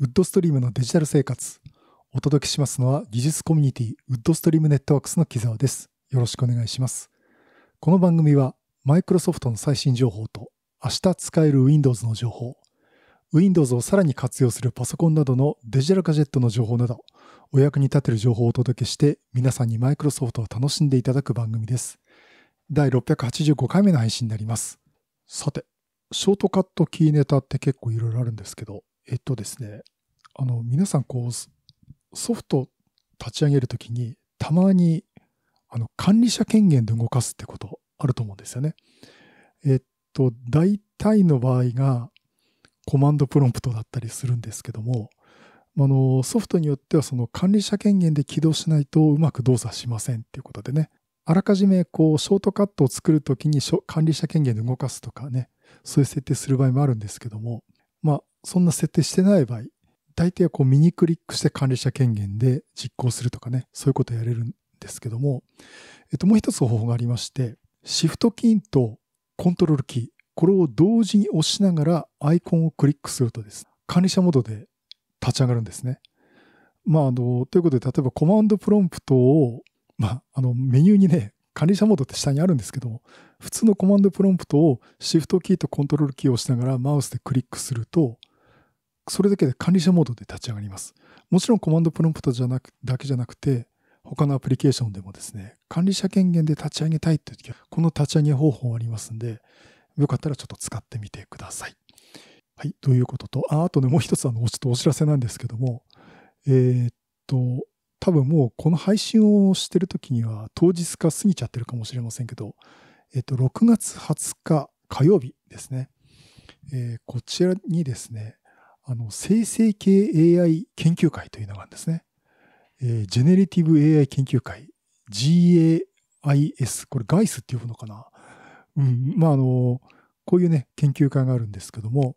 ウッドストリームのデジタル生活。お届けしますのは技術コミュニティウッドストリームネットワークスの木澤です。よろしくお願いします。この番組はマイクロソフトの最新情報と明日使える Windows の情報、Windows をさらに活用するパソコンなどのデジタルガジェットの情報など、お役に立てる情報をお届けして皆さんにマイクロソフトを楽しんでいただく番組です。第685回目の配信になります。さて、ショートカットキーネタって結構いろいろあるんですけど、えっとですね、あの、皆さん、こう、ソフト立ち上げるときに、たまに、あの、管理者権限で動かすってことあると思うんですよね。えっと、大体の場合が、コマンドプロンプトだったりするんですけども、あの、ソフトによっては、その管理者権限で起動しないとうまく動作しませんっていうことでね、あらかじめ、こう、ショートカットを作るときに管理者権限で動かすとかね、そういう設定する場合もあるんですけども、まそんな設定してない場合、大抵はこう右クリックして管理者権限で実行するとかね、そういうことやれるんですけども、えっと、もう一つ方法がありまして、シフトキーとコントロールキー、これを同時に押しながらアイコンをクリックするとです、ね、管理者モードで立ち上がるんですね。まあ、あの、ということで、例えばコマンドプロンプトを、まあ、あの、メニューにね、管理者モードって下にあるんですけども、普通のコマンドプロンプトをシフトキーとコントロールキーを押しながらマウスでクリックすると、それだけで管理者モードで立ち上がります。もちろんコマンドプロンプトじゃなくだけじゃなくて、他のアプリケーションでもですね、管理者権限で立ち上げたいという時は、この立ち上げ方法ありますんで、よかったらちょっと使ってみてください。はい、ということと、ああとね、もう一つあの、ちょっとお知らせなんですけども、えー、っと、多分もうこの配信をしてる時には当日か過ぎちゃってるかもしれませんけど、えっと、6月20日火曜日ですね、えー、こちらにですね、あの、生成系 AI 研究会というのがあるんですね。えー、ジェネリティブ AI 研究会、GAIS、これガイスって呼ぶのかなうん、まあ、あの、こういうね、研究会があるんですけども、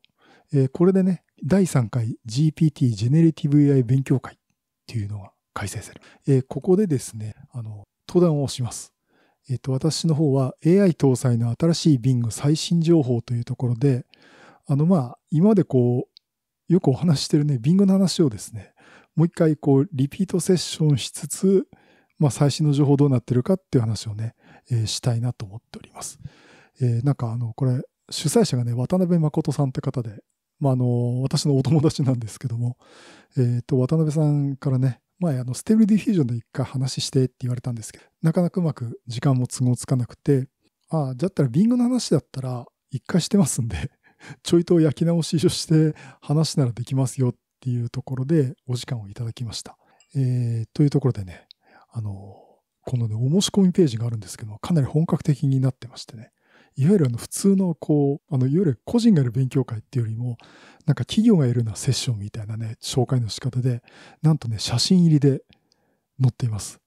えー、これでね、第3回 GPT ジェネリティブ AI 勉強会っていうのが開催される。えー、ここでですね、あの、登壇をします。えっ、と、私の方は AI 搭載の新しい Bing 最新情報というところで、あの、まあ、今までこう、よくお話してるね、ビングの話をですね、もう一回こう、リピートセッションしつつ、まあ、最新の情報どうなってるかっていう話をね、えー、したいなと思っております。えー、なんかあの、これ、主催者がね、渡辺誠さんって方で、まあ、あの、私のお友達なんですけども、えっ、ー、と、渡辺さんからね、前、あの、ステーブルディフュージョンで一回話してって言われたんですけど、なかなかうまく時間も都合つかなくて、ああ、だったらビングの話だったら一回してますんで、ちょいと焼き直しをして話ならできますよっていうところでお時間をいただきました。えー、というところでね、あの、このね、お申し込みページがあるんですけど、かなり本格的になってましてね、いわゆるあの普通のこう、あの、いわゆる個人がいる勉強会っていうよりも、なんか企業がいるようなセッションみたいなね、紹介の仕方で、なんとね、写真入りで載っています。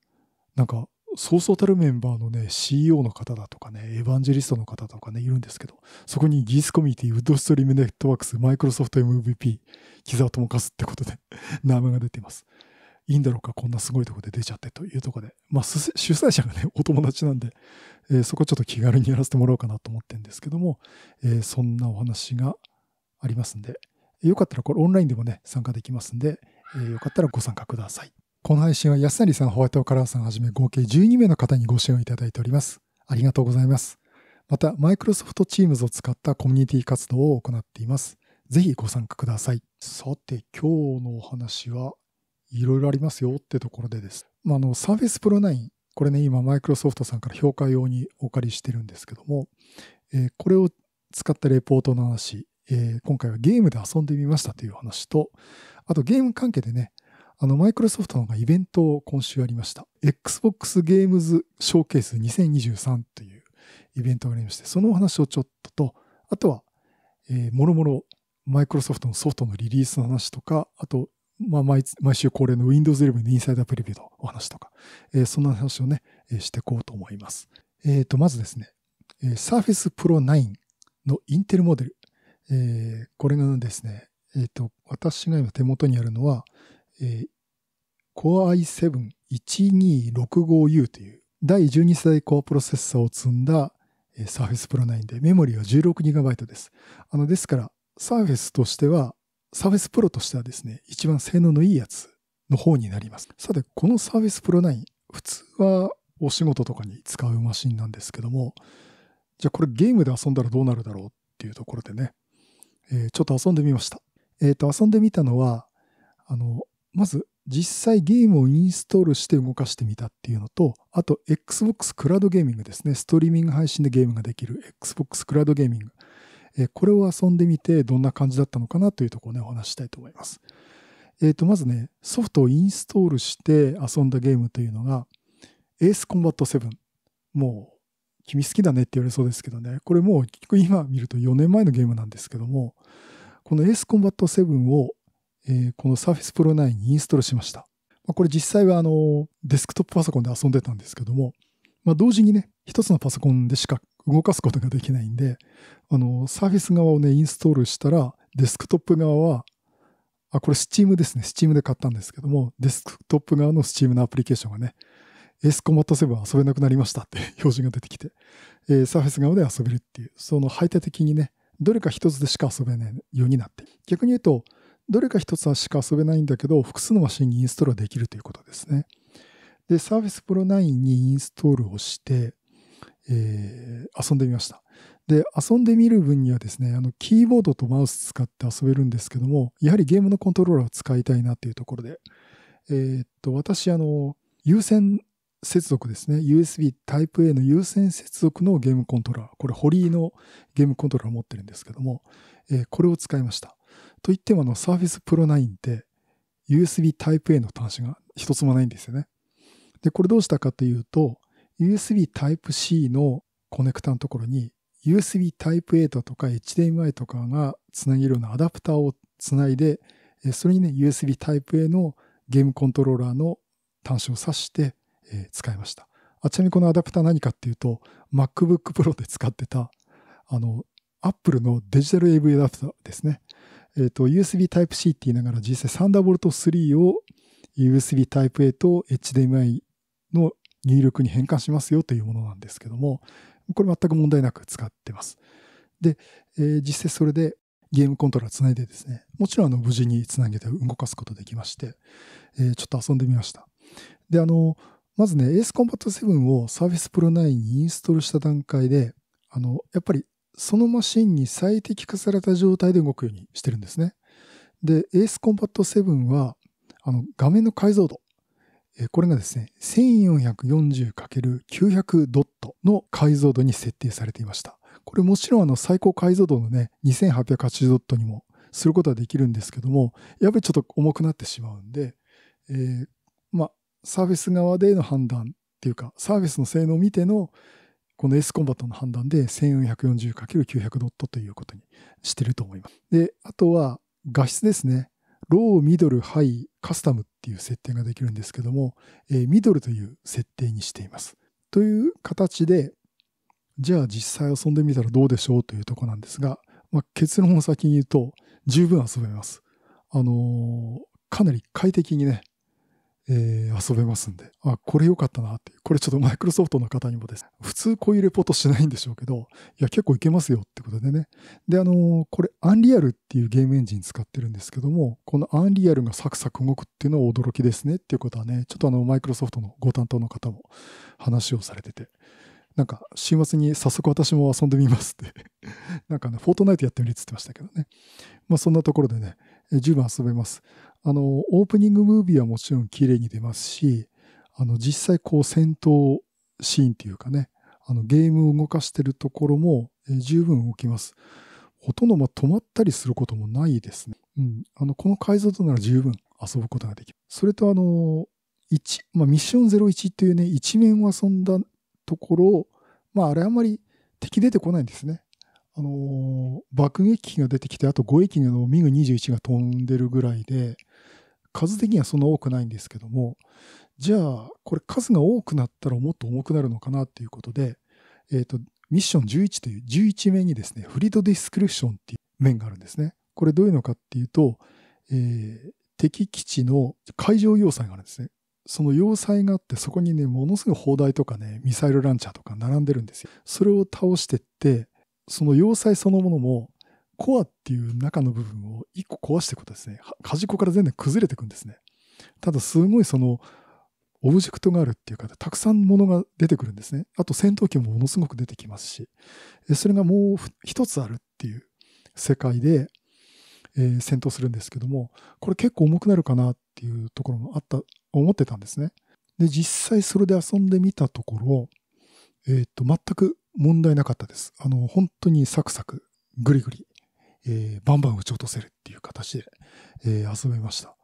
なんか、そうそうたるメンバーのね、CEO の方だとかね、エヴァンジェリストの方とかね、いるんですけど、そこにギースコミュニティ、ウッドストリームネットワークス、マイクロソフト MVP、木沢智和ってことで 名前が出ています。いいんだろうか、こんなすごいとこで出ちゃってというとこで、まあ、主催者がね、お友達なんで、えー、そこちょっと気軽にやらせてもらおうかなと思ってるんですけども、えー、そんなお話がありますんで、よかったらこれオンラインでもね、参加できますんで、えー、よかったらご参加ください。この配信は安成さん、ホワイトカラーさんはじめ合計12名の方にご支援いただいております。ありがとうございます。また、Microsoft Teams を使ったコミュニティ活動を行っています。ぜひご参加ください。さて、今日のお話はいろいろありますよってところでです。まあ、あの、Surface Pro 9、これね、今、Microsoft さんから評価用にお借りしてるんですけども、えー、これを使ったレポートの話、えー、今回はゲームで遊んでみましたという話と、あとゲーム関係でね、あの、マイクロソフトの方がイベントを今週やりました。Xbox Games Showcase 2023というイベントがありまして、そのお話をちょっとと、あとは、えー、もろもろマイクロソフトのソフトのリリースの話とか、あと、まあ、毎週恒例の Windows 11のインサイダープレビューのお話とか、えー、そんな話をね、えー、していこうと思います。えっ、ー、と、まずですね、えー、Surface Pro 9のインテルモデル。えー、これがですね、えっ、ー、と、私が今手元にあるのは、え Core i7-1265U という第12世代コアプロセッサーを積んだ Surface Pro 9でメモリは 16GB です。あのですから Surface としては Surface Pro としてはですね、一番性能のいいやつの方になります。さて、この Surface Pro 9、普通はお仕事とかに使うマシンなんですけども、じゃあこれゲームで遊んだらどうなるだろうっていうところでね、えー、ちょっと遊んでみました。えっ、ー、と、遊んでみたのは、あの、まず実際ゲームをインストールして動かしてみたっていうのと、あと Xbox クラウドゲーミングですね。ストリーミング配信でゲームができる Xbox クラウドゲーミング。これを遊んでみてどんな感じだったのかなというところをね、お話したいと思います。えっ、ー、と、まずね、ソフトをインストールして遊んだゲームというのが、エースコンバット7。もう、君好きだねって言われそうですけどね、これもう今見ると4年前のゲームなんですけども、このエースコンバット7をえこの Surface Pro 9にインストールしました。まこれ実際はあのデスクトップパソコンで遊んでたんですけども、まあ、同時にね、一つのパソコンでしか動かすことができないんで、あの、サーフィス側をね、インストールしたら、デスクトップ側は、あ、これ Steam ですね。Steam で買ったんですけども、デスクトップ側の Steam のアプリケーションがね、S コマット7遊べなくなりましたって 表示が出てきて、えー、サーフ c ス側で遊べるっていう、その排他的にね、どれか一つでしか遊べないようになって。逆に言うと、どれか一つはしか遊べないんだけど、複数のマシンにインストールできるということですね。で、Surface Pro 9にインストールをして、えー、遊んでみました。で、遊んでみる分にはですね、あの、キーボードとマウス使って遊べるんですけども、やはりゲームのコントローラーを使いたいなというところで、えー、っと、私、あの、有線接続ですね、USB Type-A の有線接続のゲームコントローラー、これ、ホリーのゲームコントローラーを持ってるんですけども、えー、これを使いました。といってもあの Surface Pro 9って USB Type-A の端子が一つもないんですよね。で、これどうしたかというと、USB Type-C のコネクタのところに USB Type-A だとか HDMI とかがつなげるようなアダプターをつないで、それにね、USB Type-A のゲームコントローラーの端子を挿して、使いました。あちなみにこのアダプター何かっていうと、MacBook Pro で使ってた、あの、Apple のデジタル AV アダプターですね。えっ、ー、と、USB Type-C って言いながら実際サンダーボルト3を USB Type-A と HDMI の入力に変換しますよというものなんですけども、これ全く問題なく使ってます。で、えー、実際それでゲームコントローラーつないでですね、もちろんあの無事につなげて動かすことできまして、えー、ちょっと遊んでみました。で、あの、まずね、Ace Combat 7を Surface Pro 9にインストールした段階で、あの、やっぱりそのマシンに最適化された状態で動くようにしてるんですね。で、エースコンパ b ト7は、あの、画面の解像度。これがですね、1440×900 ドットの解像度に設定されていました。これもちろんあの最高解像度のね、2880ドットにもすることはできるんですけども、やっぱりちょっと重くなってしまうんで、えー、まあ、サーフェス側での判断っていうか、サーフェスの性能を見ての、この S コンバットの判断で 1440×900 ドットということにしてると思います。で、あとは画質ですね。ロー、ミドル、ハイ、カスタムっていう設定ができるんですけども、えー、ミドルという設定にしています。という形で、じゃあ実際遊んでみたらどうでしょうというとこなんですが、まあ、結論を先に言うと、十分遊べます。あのー、かなり快適にね、えー、遊べますんで、あ、これ良かったなっていう。これちょっとマイクロソフトの方にもです、ね、普通こういうレポートしないんでしょうけど、いや、結構いけますよってことでね。で、あのー、これ、アンリアルっていうゲームエンジン使ってるんですけども、このアンリアルがサクサク動くっていうのは驚きですねっていうことはね、ちょっとあの、マイクロソフトのご担当の方も話をされてて、なんか、週末に早速私も遊んでみますって なんかね、フォートナイトやってみるって言ってましたけどね。まあ、そんなところでね、十分遊べます。あの、オープニングムービーはもちろん綺麗に出ますし、あの、実際こう戦闘シーンっていうかね、あの、ゲームを動かしてるところも十分動きます。ほとんどま止まったりすることもないですね。うん。あの、この解像度なら十分遊ぶことができる。それとあの、まあ、ミッション01っていうね、一面を遊んだところ、まあ、あれあんまり敵出てこないんですね。あの爆撃機が出てきてあと5駅機のミグ21が飛んでるぐらいで数的にはそんな多くないんですけどもじゃあこれ数が多くなったらもっと重くなるのかなっていうことで、えーと、とミッション11という11面にですねフリードディスクリプションっていう面があるんですねこれどういうのかっていうと、えー、敵基地の海上要塞があるんですねその要塞があってそこにねものすごい砲台とかねミサイルランチャーとか並んでるんですよそれを倒してってその要塞そのものも、コアっていう中の部分を一個壊していくとですね。端っこから全然崩れていくんですね。ただすごいその、オブジェクトがあるっていうか、たくさんものが出てくるんですね。あと戦闘機もものすごく出てきますし、それがもう一つあるっていう世界で、えー、戦闘するんですけども、これ結構重くなるかなっていうところもあった、思ってたんですね。で、実際それで遊んでみたところ、えっ、と、全く問題なかったです。あの、本当にサクサク、ぐりぐり、えー、バンバン撃ち落とせるっていう形で、えー、遊べました。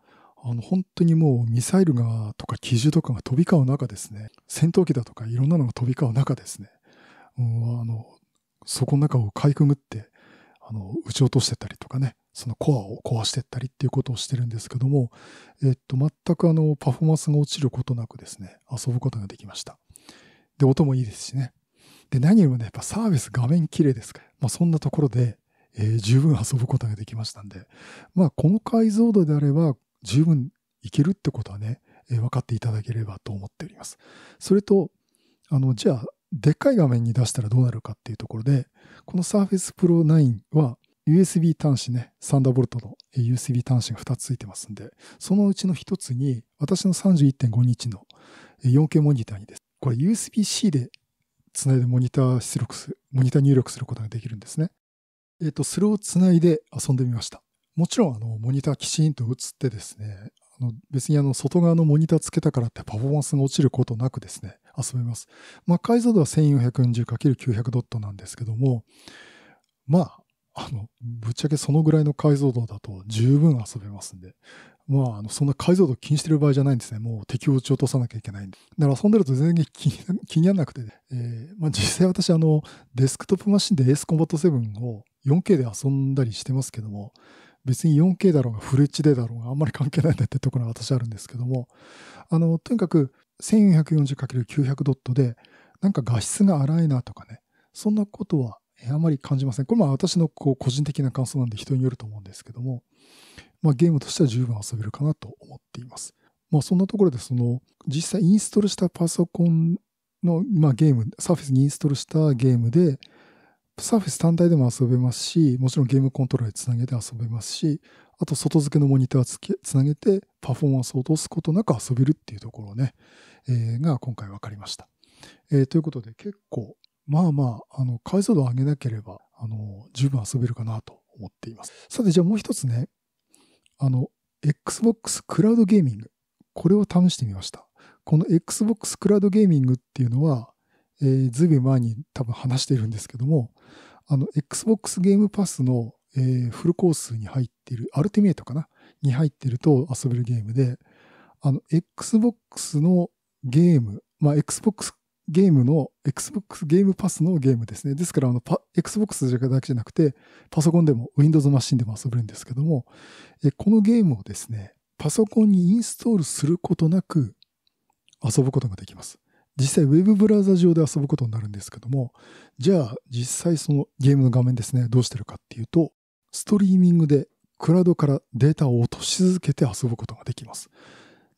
あの、本当にもうミサイルが、とか機銃とかが飛び交う中ですね。戦闘機だとかいろんなのが飛び交う中ですね。うん、あの、そこの中をかいくぐって、あの、撃ち落としてたりとかね、そのコアを壊してったりっていうことをしてるんですけども、えっと、全くあの、パフォーマンスが落ちることなくですね、遊ぶことができました。で、音もいいですしね。で、何よりもね、やっぱサービス画面綺麗ですから、まあ、そんなところで、えー、十分遊ぶことができましたんで、まあ、この解像度であれば、十分いけるってことはね、えー、分かっていただければと思っております。それと、あの、じゃあ、でっかい画面に出したらどうなるかっていうところで、この Surface Pro 9は USB 端子ね、サンダーボルトの USB 端子が2つついてますんで、そのうちの1つに私の31.5インチの 4K モニターにです。これ USB-C でつないでモニター出力する、モニター入力することができるんですね。えっ、ー、と、それをつないで遊んでみました。もちろん、あの、モニターきちんと映ってですね、あの別にあの外側のモニターつけたからってパフォーマンスが落ちることなくですね、遊べます。まあ、解像度は 1440×900 ドットなんですけども、まあ、あの、ぶっちゃけそのぐらいの解像度だと十分遊べますんで、まあ、あのそんな解像度気にしてる場合じゃないんですね。もう敵を撃ち落とさなきゃいけないんで。だから遊んでると全然気 気にならなくて、えーまあ、実際私あの、デスクトップマシンでエースコンバット7を 4K で遊んだりしてますけども、別に 4K だろうがフル HD だろうがあんまり関係ないんだってところが私あるんですけども、あの、とにかく 1440×900 ドットで、なんか画質が荒いなとかね、そんなことはあまり感じません。これも私のこう個人的な感想なんで人によると思うんですけども、まあ、ゲームとしては十分遊べるかなと思っています。まあ、そんなところでその実際インストールしたパソコンの、まあ、ゲーム、サーフィスにインストールしたゲームで、サーフィス単体でも遊べますし、もちろんゲームコントローラーにつなげて遊べますし、あと外付けのモニターつつなげてパフォーマンスを落とすことなく遊べるっていうところね、えー、が今回分かりました。えー、ということで結構、まあまあ、あの解像度を上げなければあの十分遊べるかなと思っています。さて、じゃあもう一つね、あの、Xbox クラウドゲーミング。これを試してみました。この Xbox クラウドゲーミングっていうのは、えー、ずいぶん前に多分話してるんですけども、あの、Xbox ゲームパスの、えー、フルコースに入っている、アルティメイトかなに入ってると遊べるゲームで、あの、Xbox のゲーム、まあ、Xbox ゲームの、Xbox ゲームパスのゲームですね。ですから、あの、Xbox だけじゃなくて、パソコンでも Windows マシンでも遊べるんですけども、えこのゲームをですね、パソコンにインストールすることなく遊ぶことができます。実際、ウェブブラウザ上で遊ぶことになるんですけども、じゃあ、実際そのゲームの画面ですね、どうしてるかっていうと、ストリーミングでクラウドからデータを落とし続けて遊ぶことができます。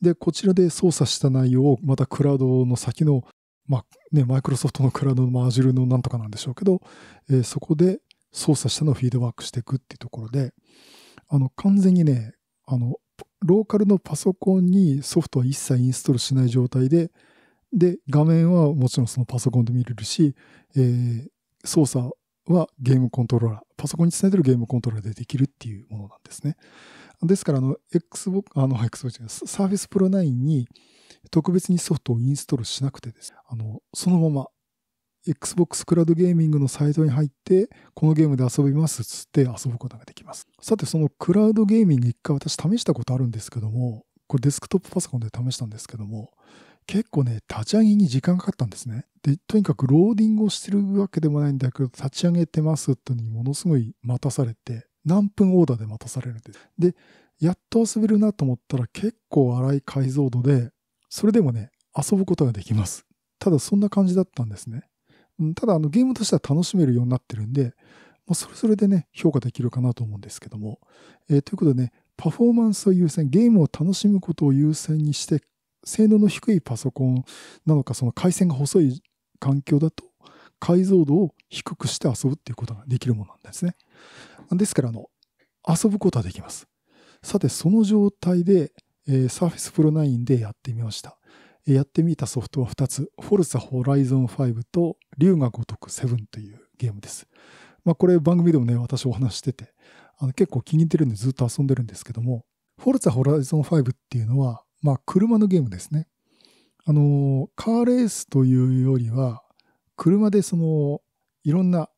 で、こちらで操作した内容をまたクラウドの先のまあね、マイクロソフトのクラウドのージュールのなんとかなんでしょうけど、えー、そこで操作したのをフィードバックしていくっていうところで、あの、完全にね、あの、ローカルのパソコンにソフトは一切インストールしない状態で、で、画面はもちろんそのパソコンで見れるし、えー、操作はゲームコントローラー、パソコンにつないでるゲームコントローラーでできるっていうものなんですね。ですから、あの、Xbox、あの、Xbox、Surface Pro 9に、特別にソフトをインストールしなくてです、ね、あの、そのまま Xbox クラウドゲーミングのサイトに入って、このゲームで遊びますっつって遊ぶことができます。さて、そのクラウドゲーミング一回私試したことあるんですけども、これデスクトップパソコンで試したんですけども、結構ね、立ち上げに時間かかったんですね。で、とにかくローディングをしてるわけでもないんだけど、立ち上げてますってにものすごい待たされて、何分オーダーで待たされるんです。で、やっと遊べるなと思ったら結構荒い解像度で、それでもね、遊ぶことができます。ただそんな感じだったんですね。うん、ただあのゲームとしては楽しめるようになってるんで、まあ、それぞれでね、評価できるかなと思うんですけども。えー、ということでね、パフォーマンスを優先、ゲームを楽しむことを優先にして、性能の低いパソコンなのか、その回線が細い環境だと、解像度を低くして遊ぶっていうことができるものなんですね。ですから、あの、遊ぶことはできます。さて、その状態で、Surface Pro 9でやってみました。やってみたソフトは2つ、Forza Horizon 5と龍が如く7というゲームです。まあ、これ番組でもね、私お話してて、あの結構気に入ってるんでずっと遊んでるんですけども、Forza Horizon 5っていうのは、まあ、車のゲームですね。あの、カーレースというよりは、車でその、いろんな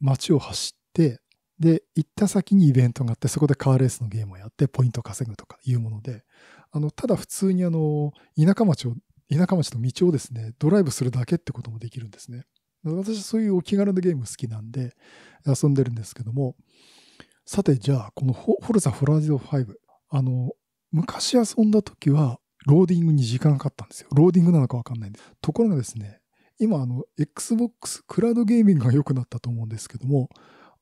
街を走って、で、行った先にイベントがあって、そこでカーレースのゲームをやって、ポイントを稼ぐとかいうもので、あの、ただ普通にあの、田舎町を、田舎町の道をですね、ドライブするだけってこともできるんですね。私はそういうお気軽なゲーム好きなんで、遊んでるんですけども、さて、じゃあ、このホルザ・フラジオ5、あの、昔遊んだ時は、ローディングに時間かかったんですよ。ローディングなのかわかんないんです。ところがですね、今、あの、Xbox クラウドゲーミングが良くなったと思うんですけども、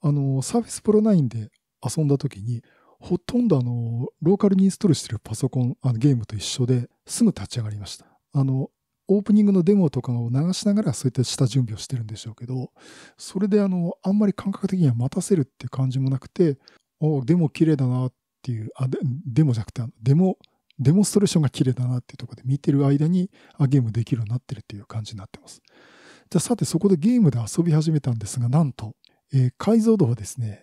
あの、サーフィスプロ9で遊んだ時に、ほとんどあの、ローカルにインストールしてるパソコン、あのゲームと一緒ですぐ立ち上がりました。あの、オープニングのデモとかを流しながらそういった下準備をしてるんでしょうけど、それであの、あんまり感覚的には待たせるっていう感じもなくて、おデモ綺麗だなっていう、あ、でデモじゃなくて、デモ、デモンストレーションが綺麗だなっていうところで見てる間に、あ、ゲームできるようになってるっていう感じになってます。じゃあさてそこでゲームで遊び始めたんですが、なんと、えー、解像度はですね、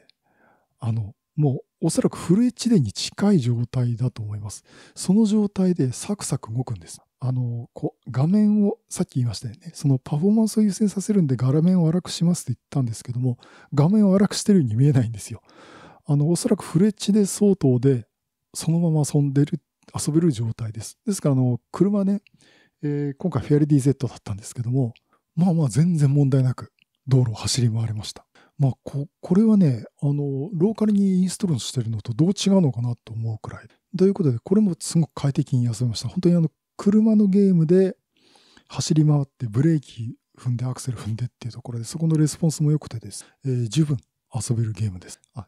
あの、もうおそらくフルジでに近い状態だと思います。その状態でサクサク動くんです。あの、こう、画面を、さっき言いましたよね。そのパフォーマンスを優先させるんで、画面を荒くしますって言ったんですけども、画面を荒くしてるように見えないんですよ。あの、おそらくフレッチで相当で、そのまま遊んでる、遊べる状態です。ですから、あの、車ね、えー、今回フェアリディ Z だったんですけども、まあまあ全然問題なく道路を走り回れました。まあ、ここれはねあのローカルにインストールしてるのとどう違うのかなと思うくらいということでこれもすごく快適に遊びました本当にあの車のゲームで走り回ってブレーキ踏んでアクセル踏んでっていうところでそこのレスポンスも良くてです、えー、十分遊べるゲームですあ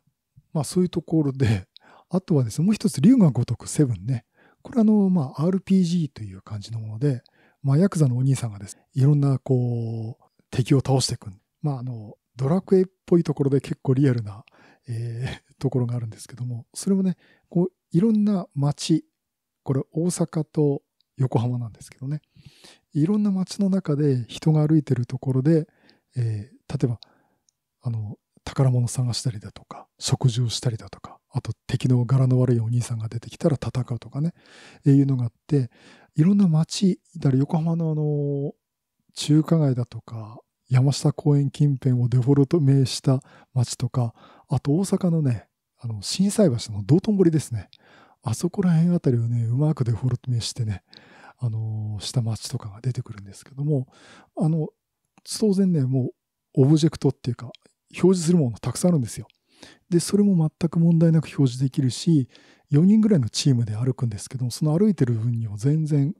まあそういうところであとはですねもう一つ龍が如くセブンねこれあのまあ RPG という感じのものでまあヤクザのお兄さんがですねいろんなこう敵を倒していくまああのドラクエっぽいところで結構リアルな、えー、ところがあるんですけども、それもね、こう、いろんな街、これ大阪と横浜なんですけどね、いろんな街の中で人が歩いてるところで、えー、例えば、あの、宝物探したりだとか、食事をしたりだとか、あと敵の柄の悪いお兄さんが出てきたら戦うとかね、えー、いうのがあって、いろんな街、だから横浜のあの、中華街だとか、山下公園近辺をデフォルト名した町とか、あと大阪のね、あの、震災橋の道頓堀ですね。あそこら辺あたりをね、うまくデフォルト名してね、あの、した町とかが出てくるんですけども、あの、当然ね、もう、オブジェクトっていうか、表示するものたくさんあるんですよ。で、それも全く問題なく表示できるし、4人ぐらいのチームで歩くんですけども、その歩いてる分には全然、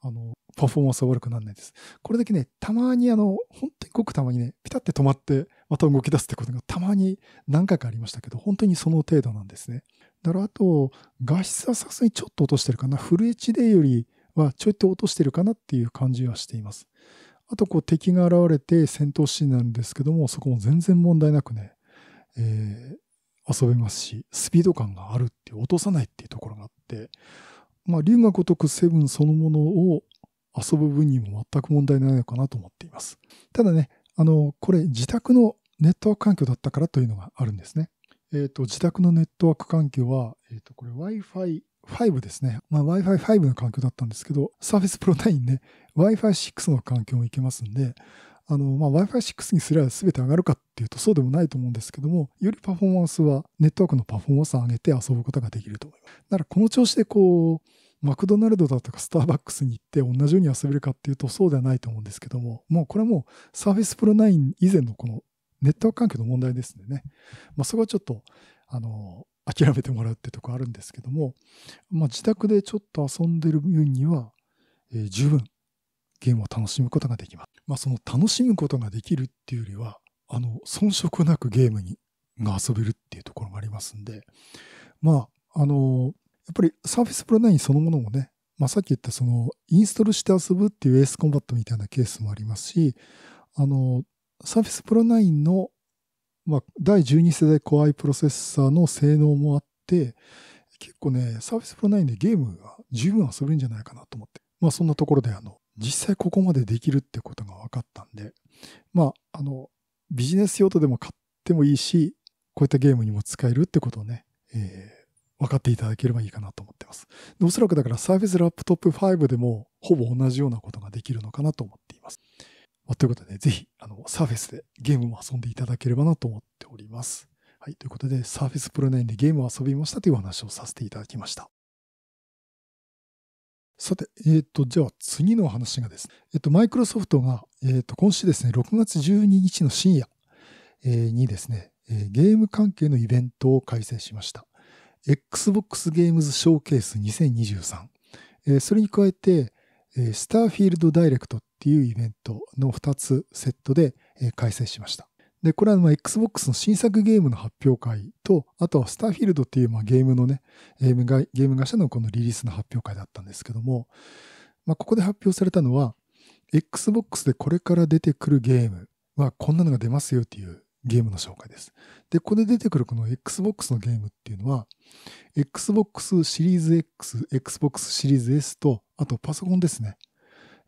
あの、パフォーマンスは悪くならないです。これだけね、たまにあの、本当にごくたまにね、ピタって止まって、また動き出すってことがたまに何回かありましたけど、本当にその程度なんですね。だからあと、画質はさすがにちょっと落としてるかな。フル HD よりはちょいと落としてるかなっていう感じはしています。あと、こう敵が現れて戦闘シーンなんですけども、そこも全然問題なくね、えー、遊べますし、スピード感があるっていう、落とさないっていうところがあって、まあ、が如くセブンそのものを遊ぶ分にも全く問題ないのかなと思っています。ただね、あの、これ自宅のネットワーク環境だったからというのがあるんですね。えっ、ー、と、自宅のネットワーク環境は、えっ、ー、と、これ Wi-Fi5 ですね。まあ、Wi-Fi5 の環境だったんですけど、Surface Pro 9ね、Wi-Fi6 の環境もいけますんで、あの、まあ、Wi-Fi6 にすれば全て上がるかっていうとそうでもないと思うんですけども、よりパフォーマンスは、ネットワークのパフォーマンスを上げて遊ぶことができると思います。だからこの調子でこう、マクドナルドだとかスターバックスに行って同じように遊べるかっていうとそうではないと思うんですけども、もうこれはもうサーフィスプロ9以前のこのネットワーク環境の問題ですんでね、まあ、そこはちょっと、あの、諦めてもらうってとこあるんですけども、まあ、自宅でちょっと遊んでる分には、えー、十分ゲームを楽しむことができます。まあ、その楽しむことができるっていうよりは、あの、遜色なくゲームにが遊べるっていうところもありますんで、まあ、あの、やっぱり Surface Pro 9そのものもね、まあ、さっき言ったそのインストールして遊ぶっていうエースコンバットみたいなケースもありますし、あの、Surface Pro 9の、まあ、第12世代 Core i プロセッサーの性能もあって、結構ね、Surface Pro 9でゲームが十分遊べるんじゃないかなと思って、まあそんなところであの、実際ここまでできるってことが分かったんで、まあ、あの、ビジネス用途でも買ってもいいし、こういったゲームにも使えるってことをね、えー分かっていただければいいかなと思ってます。でおそらくだから Surface Laptop 5でもほぼ同じようなことができるのかなと思っています。まあ、ということで、ぜひ、あの、Surface でゲームも遊んでいただければなと思っております。はい。ということで、Surface Pro 9でゲームを遊びましたというお話をさせていただきました。さて、えっ、ー、と、じゃあ次の話がですね、えっ、ー、と、マイクロソフトが、えっ、ー、と、今週ですね、6月12日の深夜、えにですね、えゲーム関係のイベントを開催しました。Xbox Games Showcase 2023、えー、それに加えて、えー、スターフィールドダイレクトっていうイベントの2つセットで、えー、開催しました。で、これはまあ Xbox の新作ゲームの発表会と、あとはスターフィールドっていうまあゲームのね、ゲームゲーム会社のこのリリースの発表会だったんですけども、まあ、ここで発表されたのは、Xbox でこれから出てくるゲームはこんなのが出ますよっていうゲームの紹介です。で、ここで出てくるこの Xbox のゲームっていうのは、Xbox シリーズ X、Xbox シリーズ S と、あとパソコンですね。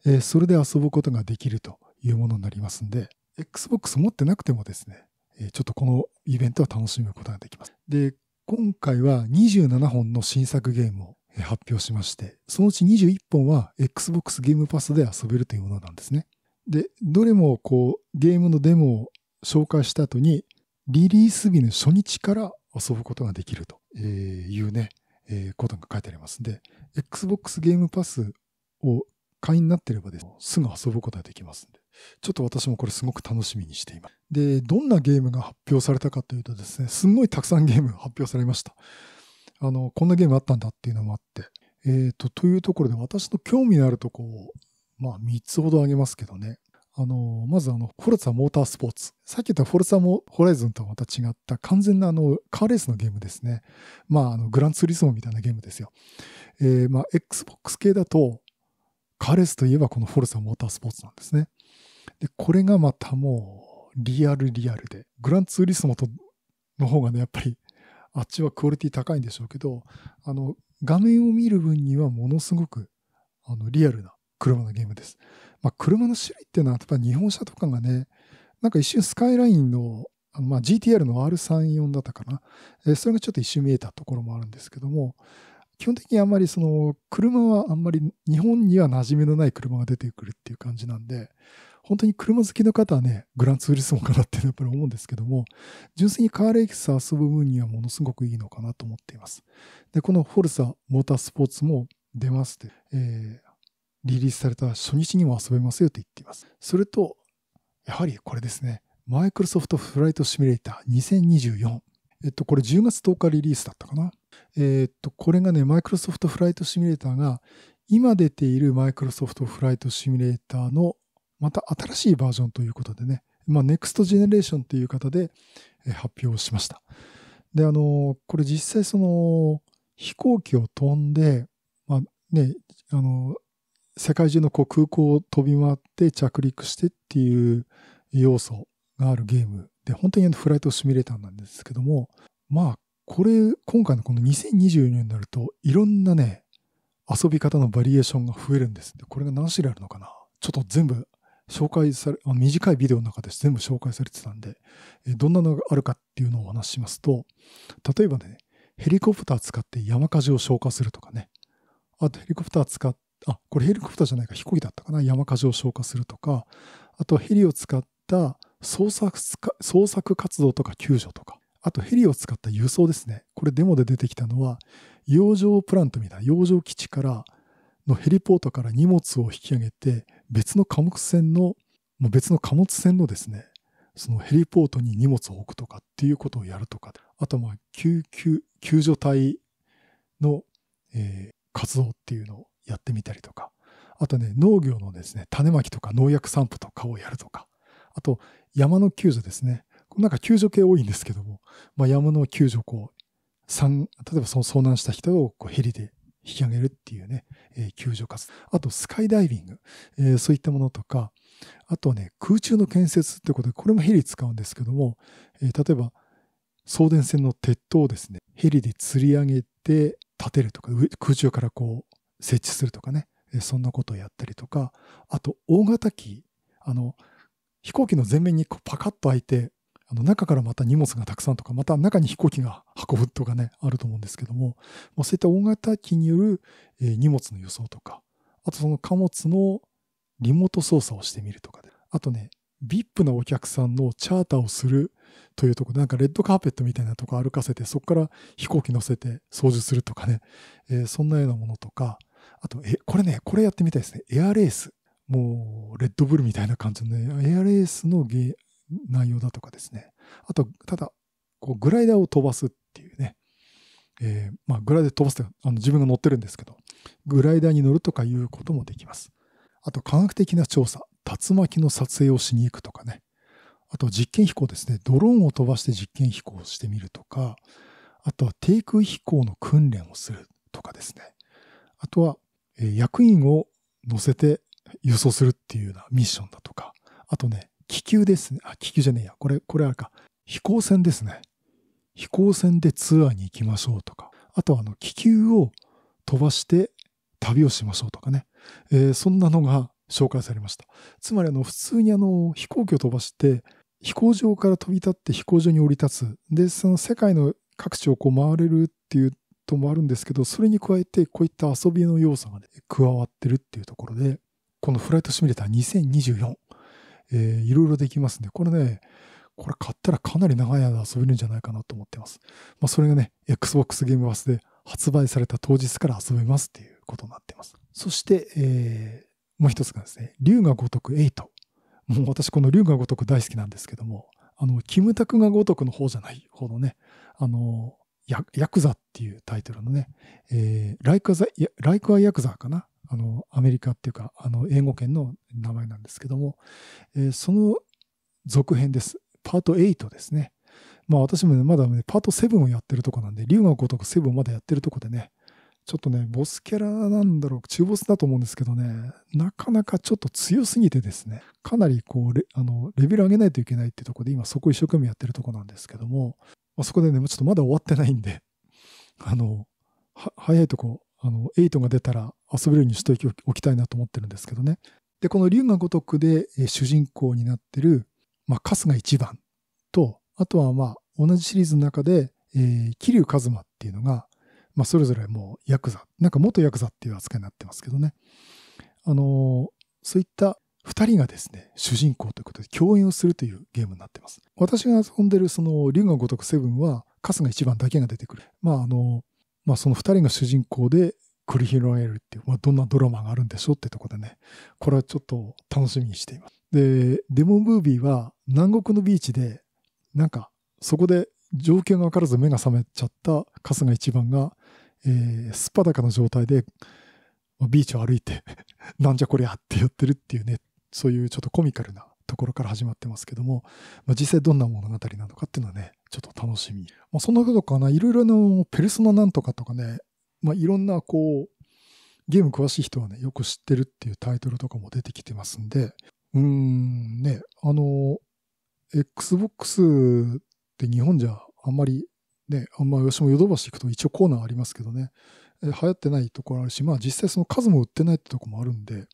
えー、それで遊ぶことができるというものになりますんで、Xbox 持ってなくてもですね、えー、ちょっとこのイベントは楽しむことができます。で、今回は27本の新作ゲームを発表しまして、そのうち21本は Xbox ゲームパスで遊べるというものなんですね。で、どれもこう、ゲームのデモを紹介した後に、リリース日の初日から遊ぶことができるというね、えー、ことが書いてありますんで、Xbox ゲームパスを会員になってればです、すぐ遊ぶことができますんで、ちょっと私もこれすごく楽しみにしています。で、どんなゲームが発表されたかというとですね、すんごいたくさんゲームが発表されました。あの、こんなゲームあったんだっていうのもあって、えっ、ー、と、というところで私の興味のあるとこを、まあ3つほど挙げますけどね。あの、まずあの、フォルツァモータースポーツ。さっき言ったフォルツァモホライズンとはまた違った完全なあの、カーレースのゲームですね。まあ、あの、グランツーリスモみたいなゲームですよ。えー、まあ、Xbox 系だと、カーレースといえばこのフォルツァモータースポーツなんですね。で、これがまたもう、リアルリアルで、グランツーリスモとの方がね、やっぱり、あっちはクオリティ高いんでしょうけど、あの、画面を見る分にはものすごく、あの、リアルな車のゲームです。まあ、車の種類っていうのは、やっぱ日本車とかがね、なんか一瞬スカイラインの、のまあ、GTR の R34 だったかな、えー、それがちょっと一瞬見えたところもあるんですけども、基本的にあんまりその車はあんまり日本には馴染みのない車が出てくるっていう感じなんで、本当に車好きの方はね、グランツーリスモかなってやっぱり思うんですけども、純粋にカーレース遊ぶ分にはものすごくいいのかなと思っています。で、このフォルサモータースポーツも出ますって、えー、リリースされた初日にも遊べますよと言っています。それと、やはりこれですね。マイクロソフトフライトシミュレーター2024。えっと、これ10月10日リリースだったかな。えっと、これがね、マイクロソフトフライトシミュレーターが、今出ているマイクロソフトフライトシミュレーターの、また新しいバージョンということでね、まあ、ネクストジェネレーションという方で発表しました。で、あの、これ実際その、飛行機を飛んで、まあね、あの、世界中のこう空港を飛び回って着陸してっていう要素があるゲームで、本当にフライトシミュレーターなんですけども、まあ、これ、今回のこの2024年になると、いろんなね、遊び方のバリエーションが増えるんです。これが何種類あるのかなちょっと全部紹介され、短いビデオの中で全部紹介されてたんで、どんなのがあるかっていうのをお話ししますと、例えばね、ヘリコプター使って山火事を消火するとかね、あとヘリコプター使ってあ、これヘリコプターじゃないか、飛行機だったかな、山火事を消火するとか、あとヘリを使った捜索捜索活動とか救助とか、あとヘリを使った輸送ですね。これデモで出てきたのは、洋上プラントみたいな、洋上基地からのヘリポートから荷物を引き上げて、別の貨物船の、もう別の貨物船のですね、そのヘリポートに荷物を置くとかっていうことをやるとか、あとまあ救急、救助隊の、えー、活動っていうのをやってみたりとか、あとね、農業のですね、種まきとか農薬散布とかをやるとか、あと山の救助ですね。なんか救助系多いんですけども、まあ、山の救助こう、例えばその遭難した人をこうヘリで引き上げるっていうね、えー、救助活動。あとスカイダイビング、えー、そういったものとか、あとね、空中の建設ってことで、これもヘリ使うんですけども、えー、例えば送電線の鉄塔をですね、ヘリで吊り上げて建てるとか、空中からこう設置するとかね、そんなことをやったりとか、あと大型機、あの、飛行機の前面にこうパカッと開いて、あの中からまた荷物がたくさんとか、また中に飛行機が運ぶとかね、あると思うんですけども、まあ、そういった大型機による、え荷物の輸送とか、あとその貨物のリモート操作をしてみるとかで、あとね、VIP のお客さんのチャーターをするというところなんかレッドカーペットみたいなとこ歩かせて、そこから飛行機乗せて操縦するとかね、えー、そんなようなものとか、あと、え、これね、これやってみたいですね。エアレース。もう、レッドブルみたいな感じのね、エアレースのゲ内容だとかですね。あと、ただ、こうグライダーを飛ばすっていうね。えー、まあ、グライダー飛ばすってあの自分が乗ってるんですけど、グライダーに乗るとかいうこともできます。あと、科学的な調査。竜巻の撮影をしに行くとかね。あと、実験飛行ですね。ドローンを飛ばして実験飛行をしてみるとか、あとは低空飛行の訓練をするとかですね。あとは、え役員を乗せて輸送するっていうようなミッションだとか、あとね、気球ですね。あ、気球じゃねえや。これ、これあるか。飛行船ですね。飛行船でツアーに行きましょうとか、あとあの、気球を飛ばして旅をしましょうとかね。えー、そんなのが紹介されました。つまりあの、普通にあの、飛行機を飛ばして、飛行場から飛び立って飛行場に降り立つ。で、その世界の各地をこう回れるっていうトもあるんですけど、それに加えてこういった遊びの要素が、ね、加わってるっていうところで、このフライトシミュレーター2024、えー、いろいろできますんで、これね、これ買ったらかなり長い間遊べるんじゃないかなと思ってます。まあ、それがね、Xbox ゲームバスで発売された当日から遊べますっていうことになってます。そして、えー、もう一つがですね、竜が如く8。もう私この竜が如く大好きなんですけども、あの、キムタクが如くの方じゃない方のね、あの、ヤクザっていうタイトルのね、えー、ライクアザライクアヤクザかな。あの、アメリカっていうか、あの、英語圏の名前なんですけども、えー、その続編です。パート8ですね。まあ私もね、まだね、パート7をやってるとこなんで、竜が如く7をまだやってるとこでね、ちょっとね、ボスキャラなんだろう、中ボスだと思うんですけどね、なかなかちょっと強すぎてですね、かなりこうレ、あの、レベル上げないといけないってとこで、今そこ一生懸命やってるとこなんですけども、あそこでね、ちょっとまだ終わってないんで、あの、早いとこ、あの、8が出たら遊べるようにしておきたいなと思ってるんですけどね。で、この龍が如くで、主人公になってる、まあ、春日一番と、あとはまあ、同じシリーズの中で、えー、桐生一馬っていうのが、まあ、それぞれもうヤクザ、なんか元ヤクザっていう扱いになってますけどね。あのー、そういった2人がですね、主人公ということで共演をするというゲームになってます。私が遊んでるその龍が如くセブンは、春日一番だけが出てくる。まああの、まあその2人が主人公で繰り広げるっていう、まあどんなドラマがあるんでしょうってとこでね、これはちょっと楽しみにしています。で、デモムービーは南国のビーチで、なんかそこで状況がわからず目が覚めちゃった春日一番が、えー、すっぱだかの状態で、ビーチを歩いて、なんじゃこりゃって言ってるっていうね、そういうちょっとコミカルなところから始まってますけども、まあ、実際どんな物語なのかっていうのはね、ちょっと楽しみ。まあ、そんなことかな、いろいろのペルソナなんとかとかね、まあ、いろんなこう、ゲーム詳しい人はね、よく知ってるっていうタイトルとかも出てきてますんで、うーん、ね、あの、Xbox って日本じゃあんまりね、あんま吉もヨドバシ行くと一応コーナーありますけどね、流行ってないところあるし、まあ実際その数も売ってないってとこもあるんで、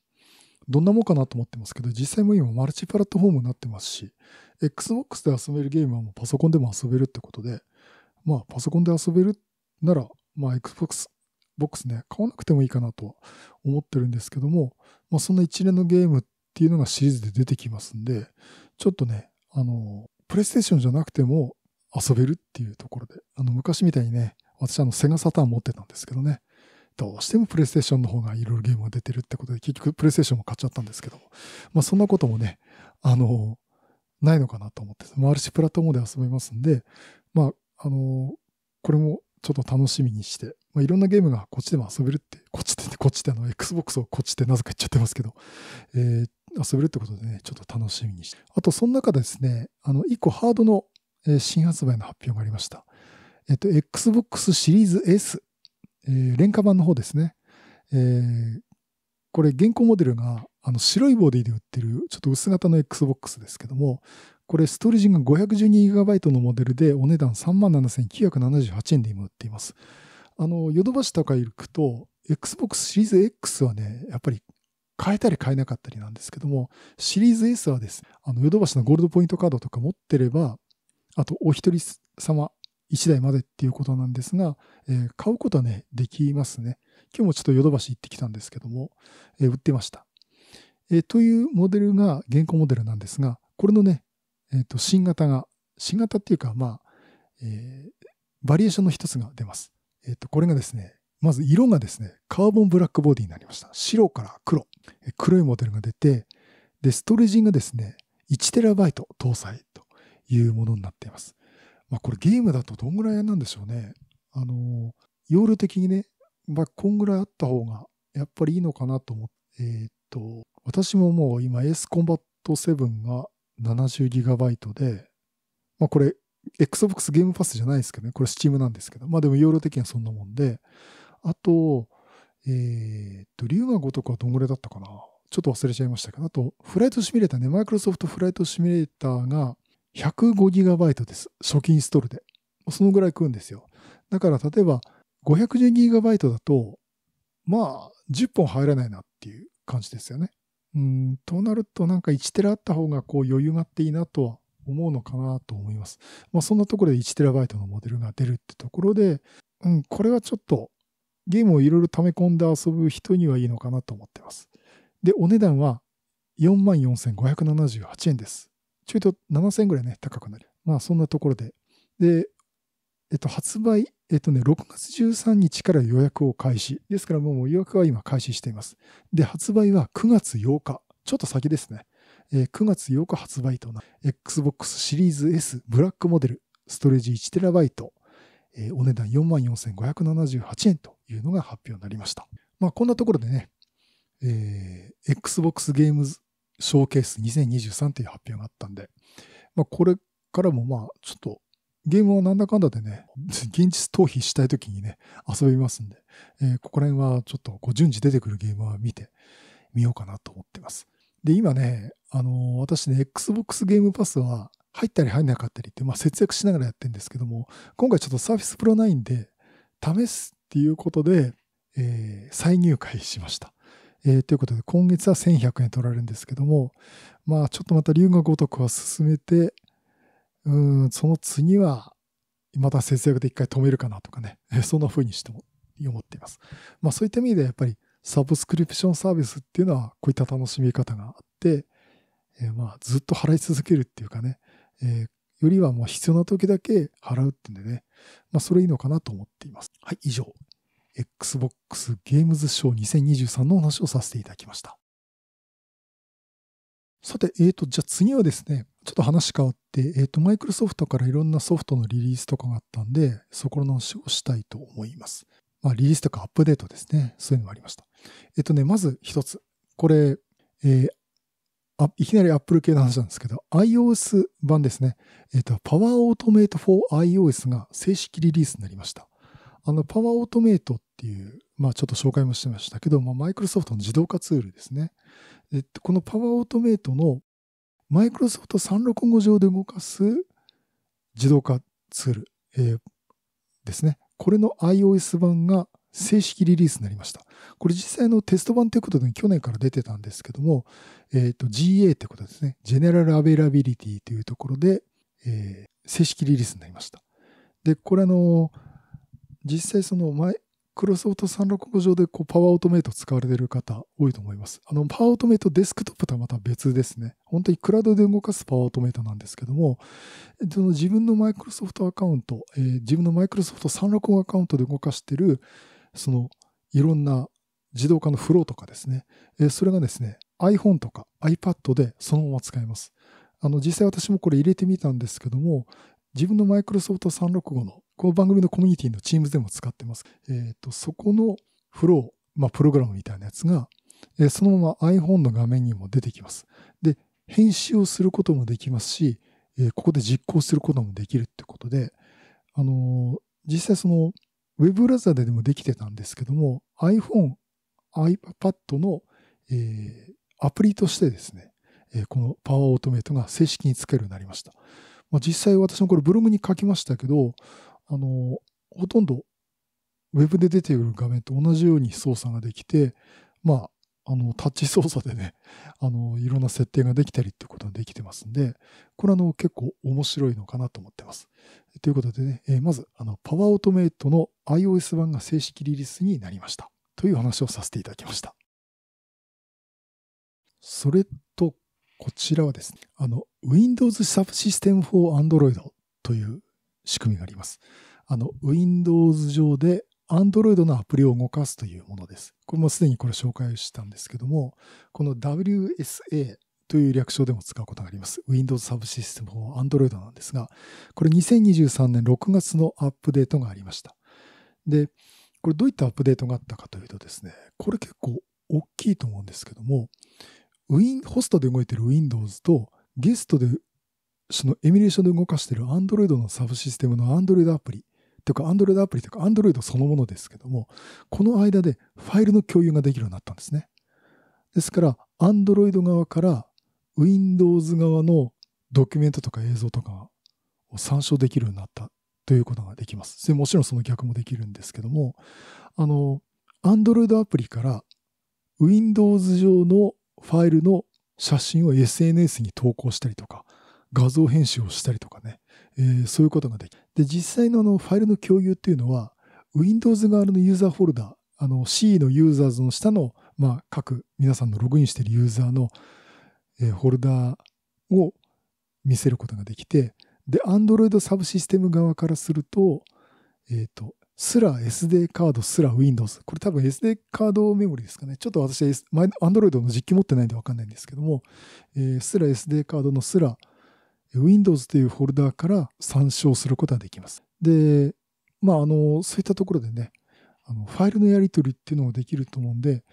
どんなもんかなと思ってますけど、実際も今マルチプラットフォームになってますし、Xbox で遊べるゲームはもうパソコンでも遊べるってことで、まあパソコンで遊べるなら、まあ Xbox、Box ね、買わなくてもいいかなと思ってるんですけども、まあそんな一連のゲームっていうのがシリーズで出てきますんで、ちょっとね、あの、プレイステーションじゃなくても遊べるっていうところで、あの昔みたいにね、私あのセガサターン持ってたんですけどね、どうしてもプレイステーションの方がいろいろゲームが出てるってことで、結局プレイステーションも買っちゃったんですけど、まあそんなこともね、あの、ないのかなと思って、マルチプラットフォームで遊べますんで、まあ、あの、これもちょっと楽しみにして、まあ、いろんなゲームがこっちでも遊べるって、こっちで、こっちであの、Xbox をこっちでなぜか言っちゃってますけど、えー、遊べるってことでね、ちょっと楽しみにして。あと、その中ですね、あの、1個ハードの新発売の発表がありました。えっと、Xbox シリーズ S えー、廉価版の方ですね。えー、これ現行モデルがあの白いボディで売ってるちょっと薄型の XBOX ですけども、これストレージが 512GB のモデルでお値段37,978円で今売っています。あの、ヨドバシとか行くと、Xbox シリーズ X はね、やっぱり変えたり変えなかったりなんですけども、シリーズ S はですね、あの、ヨドバシのゴールドポイントカードとか持ってれば、あと、お一人様1台までっていうことなんですが、えー、買うことはね、できますね。今日もちょっとヨドバシ行ってきたんですけども、えー、売ってました。えー、というモデルが現行モデルなんですが、これのね、えー、と新型が、新型っていうか、まあ、えバリエーションの一つが出ます。えっ、と、これがですね、まず色がですね、カーボンブラックボディになりました。白から黒。黒いモデルが出て、で、ストレージンがですね、1TB 搭載というものになっています。まあ、これゲームだとどんぐらいなんでしょうね。あの、容量的にね、まあ、こんぐらいあった方がやっぱりいいのかなと思って、えー、っと、私ももう今エースコンバット7が 70GB で、まあ、これ Xbox ゲームパスじゃないですけどね、これ Steam なんですけど、まあでも容量的にはそんなもんで、あと、えー、っと、竜が如くはどんぐらいだったかな。ちょっと忘れちゃいましたけど、あと、フライトシミュレーターね、マイクロソフトフライトシミュレーターが、105GB です。初期インストールで。そのぐらい食うんですよ。だから例えば 510GB だと、まあ、10本入らないなっていう感じですよね。うん、となるとなんか1テラあった方がこう余裕があっていいなとは思うのかなと思います。まあ、そんなところで 1TB のモデルが出るってところで、うん、これはちょっとゲームをいろいろ溜め込んで遊ぶ人にはいいのかなと思ってます。で、お値段は44,578円です。中途7000円ぐらいね、高くなる。まあそんなところで。で、えっと、発売、えっとね、6月13日から予約を開始。ですからもう予約は今開始しています。で、発売は9月8日。ちょっと先ですね。えー、9月8日発売とな、Xbox シリーズ S ブラックモデル、ストレージ 1TB、えー、お値段44,578円というのが発表になりました。まあ、こんなところでね、えー、Xbox ゲームズショーケース2023という発表があったんで、まあ、これからもまあ、ちょっと、ゲームをなんだかんだでね、現実逃避したい時にね、遊びますんで、えー、ここら辺はちょっとこう順次出てくるゲームは見てみようかなと思ってます。で、今ね、あのー、私ね、Xbox ゲームパスは入ったり入んなかったりって、まあ、節約しながらやってるんですけども、今回ちょっと Surface Pro 9で試すっていうことで、えー、再入会しました。えー、ということで、今月は1100円取られるんですけども、まあ、ちょっとまた龍が如くは進めて、うん、その次は、また節約で一回止めるかなとかね、そんな風にしても思っています。まあ、そういった意味で、やっぱり、サブスクリプションサービスっていうのは、こういった楽しみ方があって、えー、まあ、ずっと払い続けるっていうかね、えー、よりはもう必要な時だけ払うっていうんでね、まあ、それいいのかなと思っています。はい、以上。Xbox ゲームズショー2023のお話をさせていただきました。さて、えっ、ー、と、じゃあ次はですね、ちょっと話変わって、えっ、ー、と、マイクロソフトからいろんなソフトのリリースとかがあったんで、そこの話をしたいと思います。まあ、リリースとかアップデートですね。そういうのもありました。えっ、ー、とね、まず一つ。これ、えあいきなり Apple 系の話なんですけど、iOS 版ですね。えっ、と、Power Automate for iOS が正式リリースになりました。あの、パワーオートメイトっていう、まあちょっと紹介もしてましたけど、マイクロソフトの自動化ツールですね。このパワーオートメイトのマイクロソフト365上で動かす自動化ツール、えー、ですね。これの iOS 版が正式リリースになりました。これ実際のテスト版ということで去年から出てたんですけども、えー、と GA ってことですね。General Availability というところで、えー、正式リリースになりました。で、これあのー、実際その前、クロソフト365上でこうパワーオートメイト使われている方多いと思います。あの、パワーオートメイトデスクトップとはまた別ですね。本当にクラウドで動かすパワーオートメイトなんですけども、その自分のマイクロソフトアカウント、えー、自分のマイクロソフト365アカウントで動かしている、その、いろんな自動化のフローとかですね、えー、それがですね、iPhone とか iPad でそのまま使えます。あの、実際私もこれ入れてみたんですけども、自分のマイクロソフト365のこの番組のコミュニティの Teams でも使ってます。えっ、ー、と、そこのフロー、まあ、プログラムみたいなやつが、えー、そのまま iPhone の画面にも出てきます。で、編集をすることもできますし、えー、ここで実行することもできるってことで、あのー、実際その、ウェブブラウザででもできてたんですけども、iPhone、iPad の、えー、アプリとしてですね、えー、このパワーオートメイトが正式に使えるようになりました。まあ、実際私もこれブログに書きましたけど、あの、ほとんど Web で出ている画面と同じように操作ができて、まあ、あの、タッチ操作でね、あの、いろんな設定ができたりっていうことができてますんで、これあの、結構面白いのかなと思ってます。ということでね、えー、まず、あの、パワーオートメイトの iOS 版が正式リリースになりました。という話をさせていただきました。それと、こちらはですね、あの、Windows Subsystem for Android という仕組みがあります。あの、Windows 上で Android のアプリを動かすというものです。これもすでにこれ紹介したんですけども、この WSA という略称でも使うことがあります。Windows サブシステムを Android なんですが、これ2023年6月のアップデートがありました。で、これどういったアップデートがあったかというとですね、これ結構大きいと思うんですけども、ホストで動いている Windows とゲストでそのエミュレーションで動かしてる Android のサブシステムの Android アプリとか Android アプリとか Android そのものですけども、この間でファイルの共有ができるようになったんですね。ですから、Android 側から Windows 側のドキュメントとか映像とかを参照できるようになったということができます。でもちろんその逆もできるんですけども、あの、Android アプリから Windows 上のファイルの写真を SNS に投稿したりとか、画像編集をしたりとかね、えー、そういうことができで、実際のあのファイルの共有っていうのは、Windows 側のユーザーフォルダ、あの C のユーザーズの下の、まあ、各皆さんのログインしているユーザーの、えー、フォルダを見せることができて、で、Android サブシステム側からすると、えっ、ー、と、すら SD カードすら Windows。これ多分 SD カードメモリですかね。ちょっと私、アンドロイドの実機持ってないんでわかんないんですけども、えー、すら SD カードのすら Windows というフォルダーから参照することができます。で、まあ、あの、そういったところでね、あのファイルのやり取りっていうのもできると思うんで、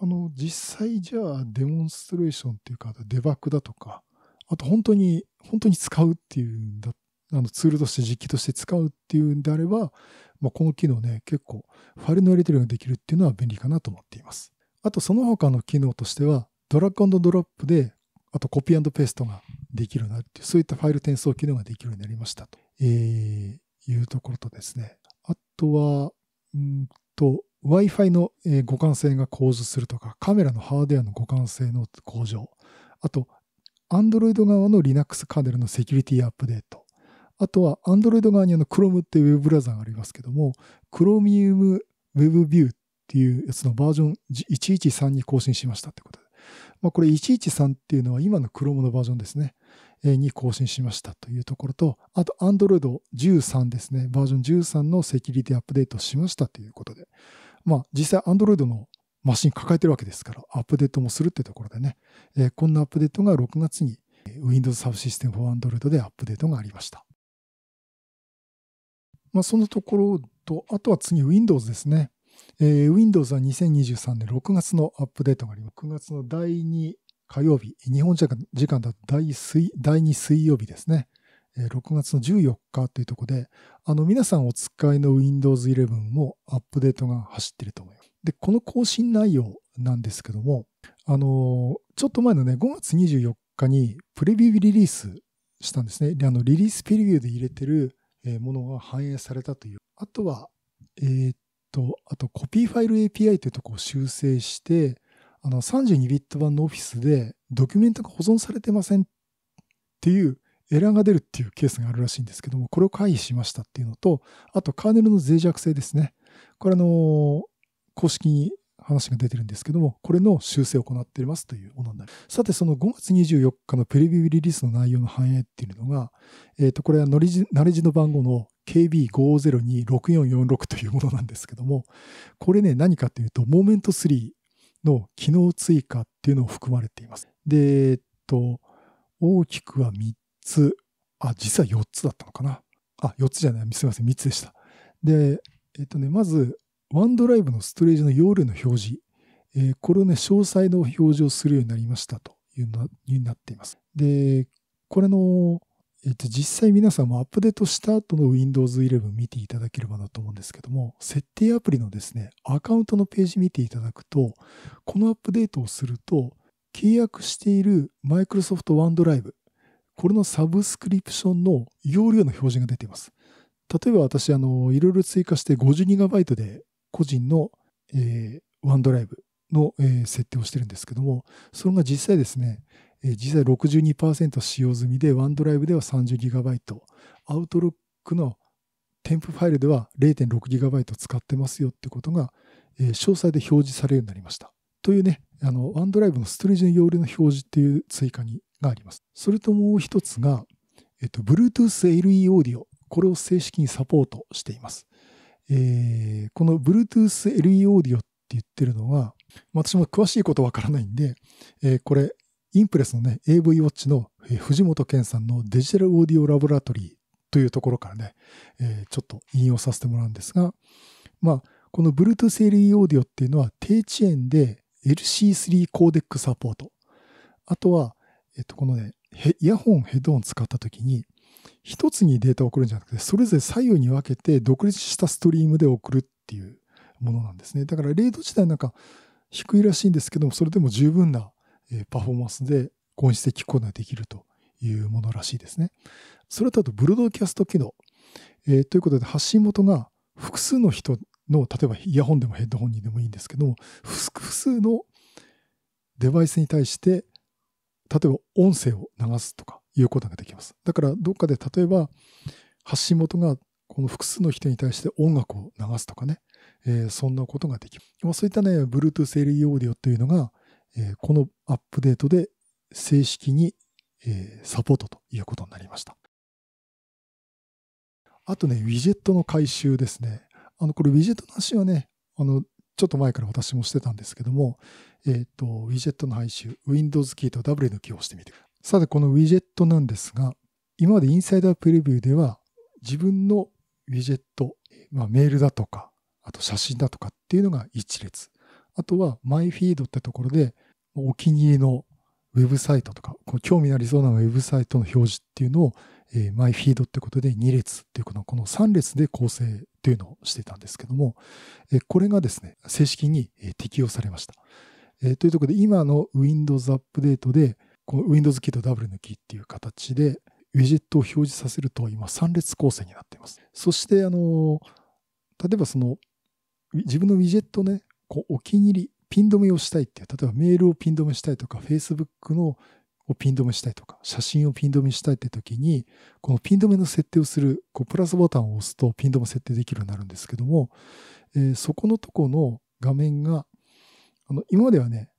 あの、実際じゃあデモンストレーションっていうか、デバッグだとか、あと本当に、本当に使うっていうんだ、あのツールとして実機として使うっていうんであれば、まあ、この機能ね、結構ファイルのやり取りができるっていうのは便利かなと思っています。あとその他の機能としては、ドラッグドロップで、あとコピーペーストができるなっていう、そういったファイル転送機能ができるようになりましたと、えー、いうところとですね、あとは、うんと、Wi-Fi の互換性が向上するとか、カメラのハードウェアの互換性の向上、あと、Android 側の Linux カーネルのセキュリティアップデート、あとは Android 側にあの Chrome っていうウェブブラウザがありますけども、Chromium WebView っていうやつのバージョン1132更新しましたってことでまあ、これ113っていうのは今の Chrome のバージョンですね、に更新しましたというところと、あと Android 13ですね、バージョン13のセキュリティアップデートしましたということで、まあ、実際 Android のマシン抱えてるわけですから、アップデートもするってところでね、えこんなアップデートが6月に Windows サブシステム for Android でアップデートがありました。まあ、そのところと、あとは次 Windows ですね。えー、Windows は2023年6月のアップデートがあります。6月の第2火曜日、日本時間だと第水第2水曜日ですね。6月の14日というとこで、あの皆さんお使いの Windows 11もアップデートが走っていると思います。で、この更新内容なんですけども、あの、ちょっと前のね、5月24日にプレビューリリースしたんですね。あのリリースプレビューで入れてるものが反映されたという。あとは、えっ、ー、と、あとコピーファイル API というとこを修正して、あの32ビット版のオフィスでドキュメントが保存されてませんっていうエラーが出るっていうケースがあるらしいんですけども、これを回避しましたっていうのと、あとカーネルの脆弱性ですね。これあの、公式に話が出てるんですけども、これの修正を行っていますというものになる。さて、その5月24日のプレビューリリースの内容の反映っていうのが、えっ、ー、と、これはナレッジの番号の KB5026446 というものなんですけども、これね、何かというと、モーメント3の機能追加っていうのを含まれています。で、えっと、大きくは3つ、あ、実は4つだったのかな。あ、4つじゃない、すみません、3つでした。で、えっとね、まず、ワンドライブのストレージの容量の表示、えー、これをね、詳細の表示をするようになりましたというのになっています。で、これの、えっ、と、実際皆さんもアップデートした後の Windows 11見ていただければなと思うんですけども、設定アプリのですね、アカウントのページ見ていただくと、このアップデートをすると、契約している Microsoft OneDrive、これのサブスクリプションの容量の表示が出ています。例えば私、あの、いろいろ追加して 52GB で個人の、えー、ワンドライブの、えー、設定をしてるんですけども、それが実際ですね、えー、実際62%使用済みで、ワンドライブでは 30GB、アウトロックの添付ファイルでは 0.6GB 使ってますよってことが、えー、詳細で表示されるようになりました。というね、あの、ワンドライブのストレージの容量の表示っていう追加にがあります。それともう一つが、えっと、Bluetooth LE オーディオ、これを正式にサポートしています。えー、この Bluetooth LE オーディオって言ってるのは、私も詳しいことわからないんで、えー、これ、インプレスのね、AV ウォッチの、え藤本健さんのデジタルオーディオラボラトリーというところからね、えー、ちょっと引用させてもらうんですが、まあ、この Bluetooth LE オーディオっていうのは低遅延で LC3 コーデックサポート。あとは、えっと、このね、イヤホン、ヘッドホン使った時に、一つにデータを送るんじゃなくて、それぞれ左右に分けて独立したストリームで送るっていうものなんですね。だから、レイド自体なんか低いらしいんですけども、それでも十分なパフォーマンスで本質的コーナーできるというものらしいですね。それとあと、ブロードキャスト機能。えー、ということで、発信元が複数の人の、例えばイヤホンでもヘッドホンにでもいいんですけども、複数のデバイスに対して、例えば音声を流すとか、いうことができます。だからどっかで例えば発信元がこの複数の人に対して音楽を流すとかね、えー、そんなことができる。まあ、そういったね、Bluetooth LE オーディオというのが、えー、このアップデートで正式に、えー、サポートということになりました。あとね、ウィジェットの回収ですね。あの、これウィジェットの話はね、あの、ちょっと前から私もしてたんですけども、えっ、と、ウィジェットの配収、Windows キーと W のキーを押してみて。さて、このウィジェットなんですが、今までインサイダープレビューでは自分のウィジェット、まあ、メールだとか、あと写真だとかっていうのが一列。あとはマイフィードってところでお気に入りのウェブサイトとか、この興味のありそうなウェブサイトの表示っていうのを、えー、マイフィードってことで2列っていうこのこの3列で構成というのをしてたんですけども、えー、これがですね、正式に適用されました。えー、というところで今の Windows アップデートでこの Windows キーと W のキーっていう形で、ウィジェットを表示させると今3列構成になっています。そしてあの、例えばその自分のウィジェットね、こうお気に入り、ピン止めをしたいっていう、例えばメールをピン止めしたいとか、Facebook のをピン止めしたいとか、写真をピン止めしたいって時に、このピン止めの設定をする、こうプラスボタンを押すとピン止め設定できるようになるんですけども、えー、そこのとこの画面が、あの今まではね、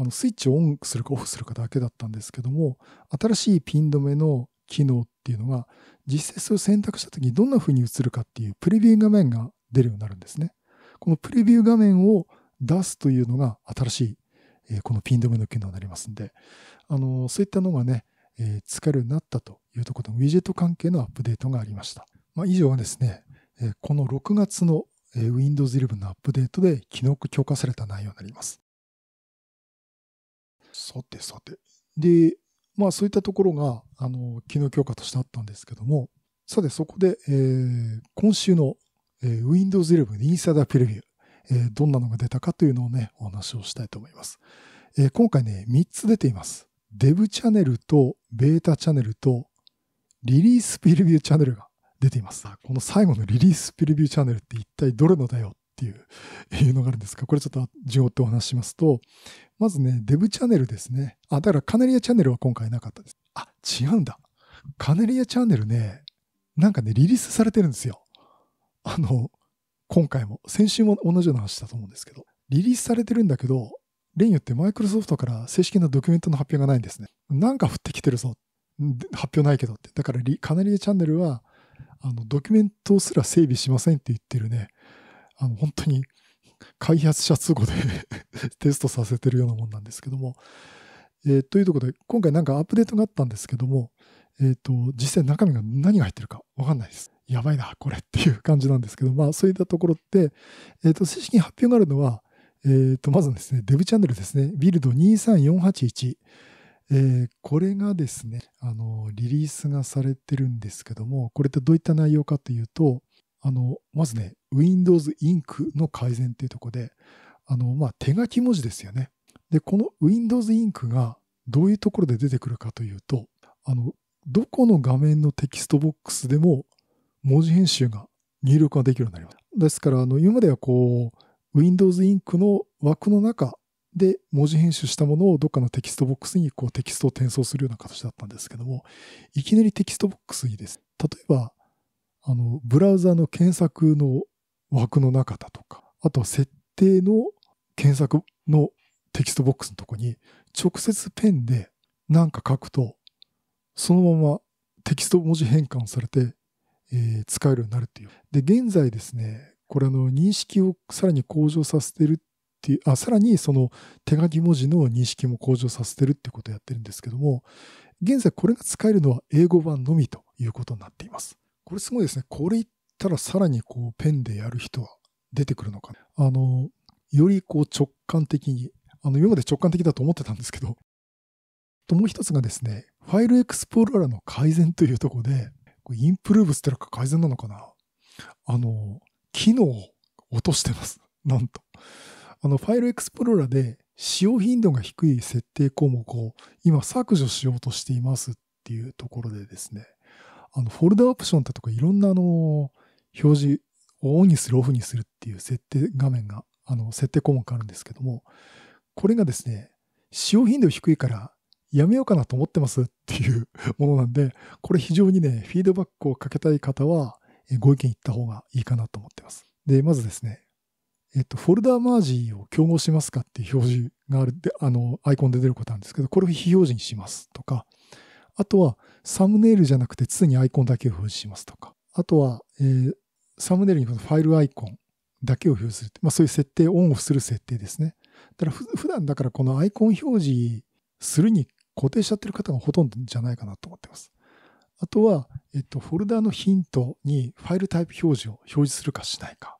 あのスイッチをオンするかオフするかだけだったんですけども、新しいピン止めの機能っていうのが、実際それを選択した時にどんな風に映るかっていうプレビュー画面が出るようになるんですね。このプレビュー画面を出すというのが新しい、えこのピン止めの機能になりますんで、あのそういったのがね、え使えるようになったというところで、ウィジェット関係のアップデートがありました。まあ、以上はですね、えこの6月の Windows 11のアップデートで機能強化された内容になります。さてさて。で、まあそういったところが、あの、機能強化としてあったんですけども、さてそこで、えー、今週の、えー、Windows 11インサイダープレビュー、えー、どんなのが出たかというのをね、お話をしたいと思います。えー、今回ね、3つ出ています。デブチャンネルとベータチャンネルとリリースプレビューチャンネルが出ています。この最後のリリースプレビューチャンネルって一体どれのだよっていうのがあるんですが、これちょっと順を追ってお話しますと、まずね、デブチャンネルですね。あ、だからカナリアチャンネルは今回なかったです。あ、違うんだ。カナリアチャンネルね、なんかね、リリースされてるんですよ。あの、今回も、先週も同じような話したと思うんですけど、リリースされてるんだけど、レンユってマイクロソフトから正式なドキュメントの発表がないんですね。なんか降ってきてるぞ。発表ないけどって。だから、カナリアチャンネルは、あの、ドキュメントすら整備しませんって言ってるね、あの、本当に開発者都合で テストさせてるようなもんなんですけども、えー、というところで、今回なんかアップデートがあったんですけども、えっ、ー、と、実際中身が何が入ってるかわかんないです。やばいな、これっていう感じなんですけど、まあそういったところって、えっ、ー、と、正式に発表があるのは、えっ、ー、と、まずですね、デブチャンネルですね、ビルド23481。えー、これがですね、あの、リリースがされてるんですけども、これってどういった内容かというと、あの、まずね、Windows Ink の改善っていうとこで、あの、まあ、手書き文字ですよね。で、この Windows Ink がどういうところで出てくるかというと、あの、どこの画面のテキストボックスでも文字編集が入力ができるようになります。ですから、あの、今まではこう、Windows Ink の枠の中で文字編集したものをどっかのテキストボックスにこうテキストを転送するような形だったんですけども、いきなりテキストボックスにです。例えば、あの、ブラウザの検索の枠の中だとか、あとは設定の検索のテキストボックスのとこに、直接ペンで何か書くと、そのままテキスト文字変換をされて、えー、使えるようになるっていう。で、現在ですね、これあの、認識をさらに向上させてるっていう、あ、さらにその手書き文字の認識も向上させてるってことをやってるんですけども、現在これが使えるのは英語版のみということになっています。これすごいですね。これ言ったらさらにこうペンでやる人は出てくるのか、あの、よりこう直感的に、あの、今まで直感的だと思ってたんですけど、ともう一つがですね、ファイルエクスプローラーの改善というところで、これインプルーブスってのか改善なのかなあの、機能を落としてます。なんと。あの、ファイルエクスプローラーで使用頻度が低い設定項目を今削除しようとしていますっていうところでですね、あの、フォルダーオプションだとかいろんなあの、表示をオンにするオフにするっていう設定画面が、あの、設定項目があるんですけども、これがですね、使用頻度低いからやめようかなと思ってますっていう ものなんで、これ非常にね、フィードバックをかけたい方は、ご意見言った方がいいかなと思ってます。で、まずですね、えっと、フォルダーマージを競合しますかっていう表示があるで、あの、アイコンで出ることなんですけど、これを非表示にしますとか、あとは、サムネイルじゃなくて常にアイコンだけを表示しますとか。あとは、えー、サムネイルにファイルアイコンだけを表示する。まあ、そういう設定、オンオフする設定ですね。だから普段だからこのアイコン表示するに固定しちゃってる方がほとんどじゃないかなと思ってます。あとは、えっと、フォルダのヒントにファイルタイプ表示を表示するかしないか。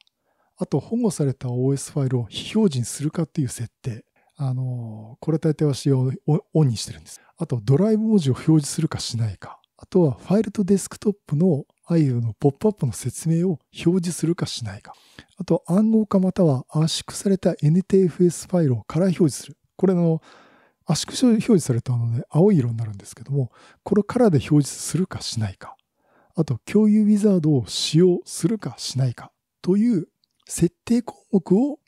あと、保護された OS ファイルを非表示にするかっていう設定。あのこれ大抵は使用をオンにしてるんです。あとドライブ文字を表示するかしないか、あとはファイルとデスクトップの IO のポップアップの説明を表示するかしないか、あと暗号化または圧縮された NTFS ファイルをカラー表示する。これの圧縮表示されたので青い色になるんですけども、これをカラーで表示するかしないか、あと共有ウィザードを使用するかしないかという設定項目を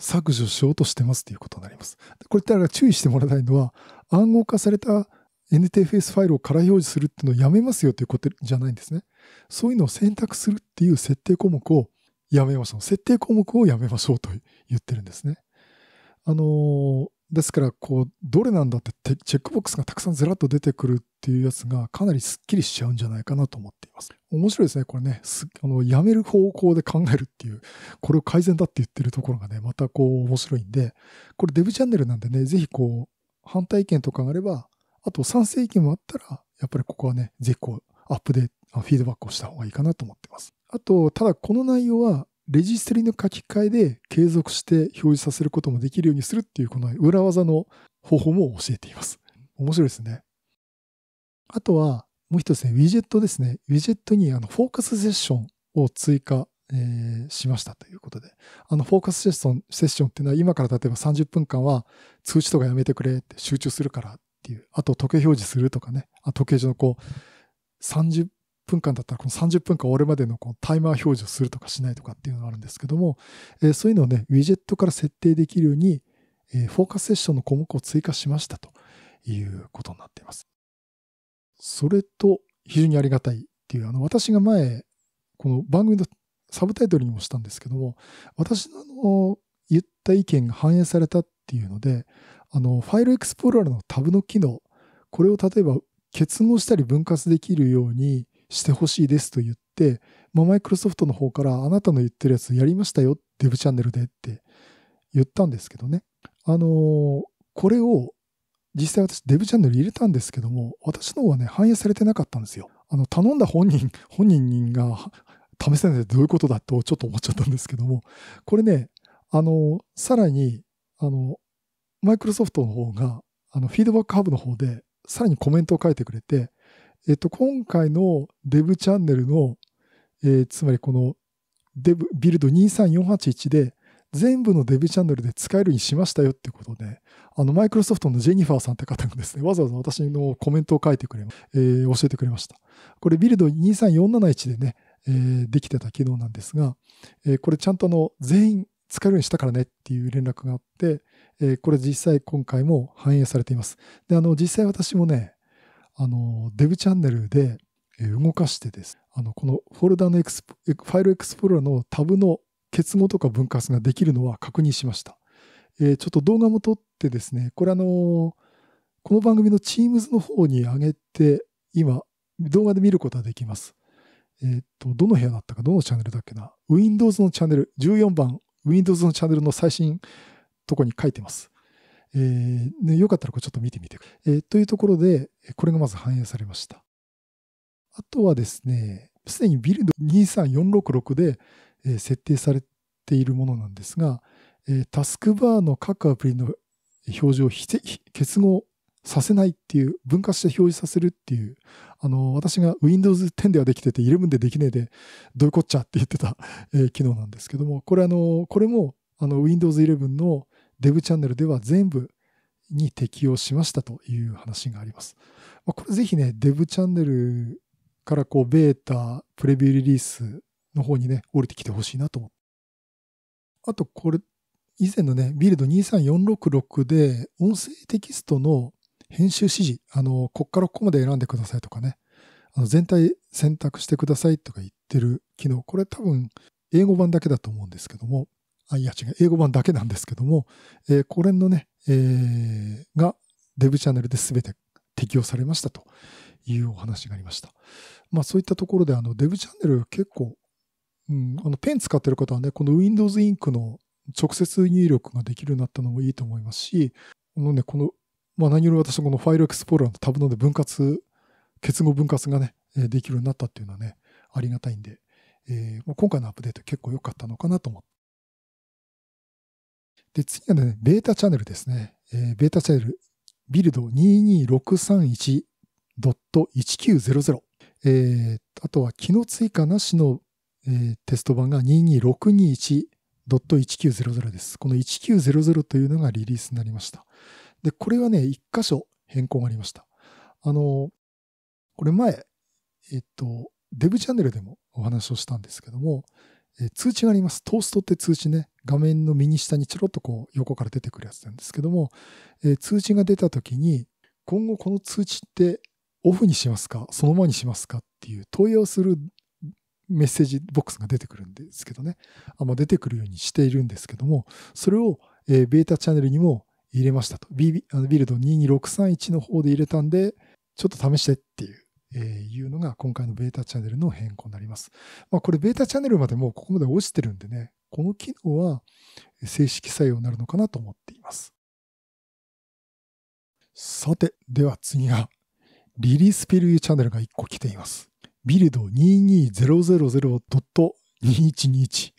削除しようとしてますということになります。これって注意してもらいたいのは、暗号化された NTFS ファイルを空表示するっていうのをやめますよということじゃないんですね。そういうのを選択するっていう設定項目をやめましょう。設定項目をやめましょうと言ってるんですね。あのー、ですから、こう、どれなんだってチェックボックスがたくさんずらっと出てくるっていうやつがかなりすっきりしちゃうんじゃないかなと思っています。面白いですね。これね、あのやめる方向で考えるっていう、これを改善だって言ってるところがね、またこう面白いんで、これデブチャンネルなんでね、ぜひこう、反対意見とかがあれば、あと賛成意見もあったら、やっぱりここはね、ぜひこう、アップデート、フィードバックをした方がいいかなと思ってます。あと、ただこの内容は、レジストリの書き換えで継続して表示させることもできるようにするっていう、この裏技の方法も教えています。面白いですね。あとは、もう一つね、ウィジェットですね。ウィジェットにあのフォーカスセッションを追加えー、しましたということで。あの、フォーカスセッション、セッションっていうのは今から例えば30分間は通知とかやめてくれって集中するからっていう。あと時計表示するとかね。あ時計上のこう、30分間だったらこの30分間終わるまでのこうタイマー表示をするとかしないとかっていうのがあるんですけども、えー、そういうのをね、ウィジェットから設定できるように、えー、フォーカスセッションの項目を追加しましたということになっています。それと、非常にありがたいっていう、あの、私が前、この番組のサブタイトルにもしたんですけども、私の言った意見が反映されたっていうので、あの、ファイルエクスプローラーのタブの機能、これを例えば結合したり分割できるようにしてほしいですと言って、まあ、マイクロソフトの方からあなたの言ってるやつやりましたよ、デブチャンネルでって言ったんですけどね。あのー、これを実際私デブチャンネル入れたんですけども、私の方はね、反映されてなかったんですよ。あの、頼んだ本人、本人が試せないでどういうことだとちょっと思っちゃったんですけども、これね、あの、さらに、あの、マイクロソフトの方が、あの、フィードバックハブの方で、さらにコメントを書いてくれて、えっと、今回のデブチャンネルの、えー、つまりこのデブビルド23481で全部のデブチャンネルで使えるようにしましたよってことで、あの、マイクロソフトのジェニファーさんって方がですね、わざわざ私のコメントを書いてくれ、えー、教えてくれました。これビルド23471でね、えできてた機能なんですが、えこれちゃんとあの全員使えるようにしたからねっていう連絡があって、えこれ実際今回も反映されています。で、あの実際私もね、あのデブチャンネルで動かしてです。あのこのフォルダのエクスファイルエクスプローラのタブの結合とか分割ができるのは確認しました。えちょっと動画も撮ってですね、これあのこの番組の Teams の方に上げて、今、動画で見ることができます。えー、っと、どの部屋だったか、どのチャンネルだっけな。Windows のチャンネル、14番 Windows のチャンネルの最新とこに書いてます。えーね、よかったらこれちょっと見てみて、えー、というところで、これがまず反映されました。あとはですね、すでにビルド23466で、えー、設定されているものなんですが、えー、タスクバーの各アプリの表示を結合させないっていう、分割して表示させるっていう、あの、私が Windows 10ではできてて、11でできねえで、どういうこっちゃって言ってた、えー、機能なんですけども、これあの、これも、あの、Windows 11のデブチャンネルでは全部に適用しましたという話があります。まあ、これぜひね、デブチャンネルからこう、ベータ、プレビューリリースの方にね、降りてきてほしいなと思って。あと、これ、以前のね、ビルド23466で、音声テキストの編集指示、あの、こっからここまで選んでくださいとかね、あの全体選択してくださいとか言ってる機能、これ多分英語版だけだと思うんですけども、あ、いや違う、英語版だけなんですけども、えー、これのね、えー、がデブチャンネルで全て適用されましたというお話がありました。まあそういったところで、あの、デブチャンネル結構、うん、あの、ペン使ってる方はね、この Windows Ink の直接入力ができるようになったのもいいと思いますし、このね、このまあ、何より私はこのファイルエクスプローラーのタブので分割、結合分割がね、できるようになったっていうのはね、ありがたいんで、えー、今回のアップデート結構良かったのかなと思って。で、次はね、ベータチャンネルですね。えー、ベータチャンネル、ビルド22631.1900。えー、あとは機能追加なしの、えー、テスト版が22621.1900です。この1900というのがリリースになりました。で、これはね、一箇所変更がありました。あの、これ前、えっと、デブチャンネルでもお話をしたんですけども、え通知があります。トーストって通知ね、画面の右下にちょろっとこう横から出てくるやつなんですけども、え通知が出た時に、今後この通知ってオフにしますか、そのままにしますかっていう問い合わせするメッセージボックスが出てくるんですけどね、あまあ、出てくるようにしているんですけども、それを、えー、ベータチャンネルにも入れましたと。ビあのビルド22631の方で入れたんで、ちょっと試してっていう、えー、いうのが今回のベータチャンネルの変更になります。まあ、これベータチャンネルまでもうここまで落ちてるんでね、この機能は正式採用になるのかなと思っています。さて、では次が、リリースペルーチャンネルが1個来ています。ビルド22000.2121。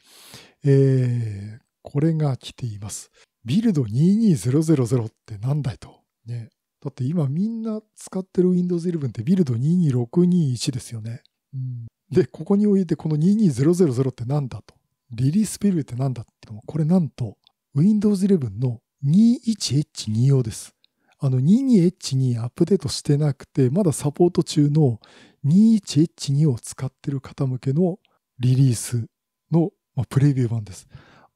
えー、これが来ています。ビルド22000って何だいと。ね。だって今みんな使ってる Windows 11ってビルド22621ですよね。うん、で、ここにおいてこの22000って何だと。リリースビルって何だってこれなんと Windows 11の 21H24 です。あの 22H にアップデートしてなくて、まだサポート中の 21H2 を使ってる方向けのリリースの、プレビュー版です。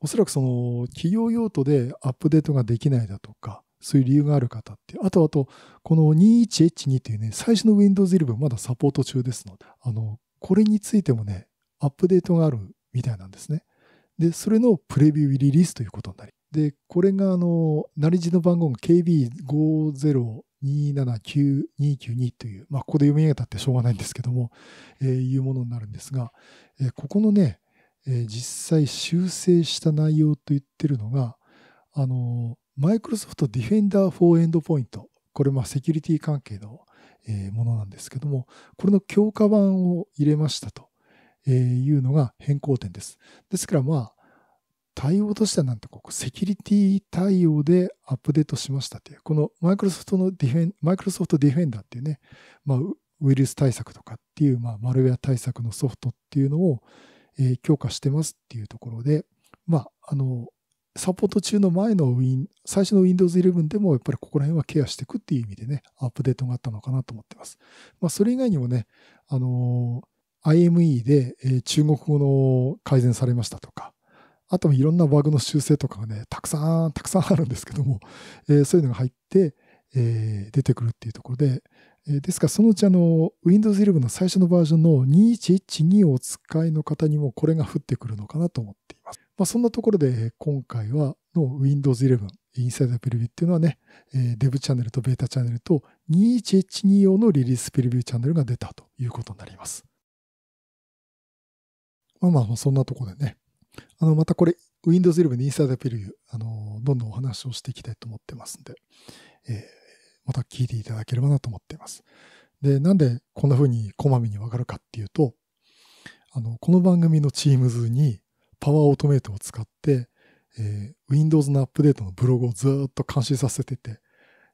おそらくその企業用途でアップデートができないだとか、そういう理由がある方って、あとあと、この 21H2 っていうね、最初の Windows 11まだサポート中ですので、あの、これについてもね、アップデートがあるみたいなんですね。で、それのプレビューリリースということになり、で、これがあの、成りじの番号が KB502799292 という、まあ、ここで読み上げたってしょうがないんですけども、えー、いうものになるんですが、えー、ここのね、え実際修正した内容と言ってるのが、あの、マイクロソフトディフェンダー4エンドポイント。これ、まあ、セキュリティ関係の、えものなんですけども、これの強化版を入れましたと、えいうのが変更点です。ですから、まあ、対応としてはなんとこう、セキュリティ対応でアップデートしましたという、このマイクロソフトのディフェン、マイクロソフトディフェンダーっていうね、まあ、ウイルス対策とかっていう、まあ、マルウェア対策のソフトっていうのを、え強化してますっていうところで、まあ、あの、サポート中の前のウィン、最初の Windows 11でもやっぱりここら辺はケアしていくっていう意味でね、アップデートがあったのかなと思ってます。まあ、それ以外にもね、あの IME で、え中国語の改善されましたとか、あともいろんなバグの修正とかがね、たくさん、たくさんあるんですけども、えー、そういうのが入って、えー、出てくるっていうところで、えー、ですから、そのうちあの、Windows 11の最初のバージョンの2112をお使いの方にもこれが降ってくるのかなと思っています。まあ、そんなところで、今回はの Windows 11、インサイダープレビューっていうのはね、えー、デブチャンネルとベータチャンネルと2 1 1 2用のリリースプレビューチャンネルが出たということになります。まあまあ、そんなところでね、あの、またこれ、Windows 11のインサイダープレビュー、あの、どんどんお話をしていきたいと思ってますんで、えーまた聞いていただければなと思っています。で、なんでこんな風にこまめにわかるかっていうと、あの、この番組の Teams にパワーオートメイトを使って、えー、Windows のアップデートのブログをずっと監視させてて、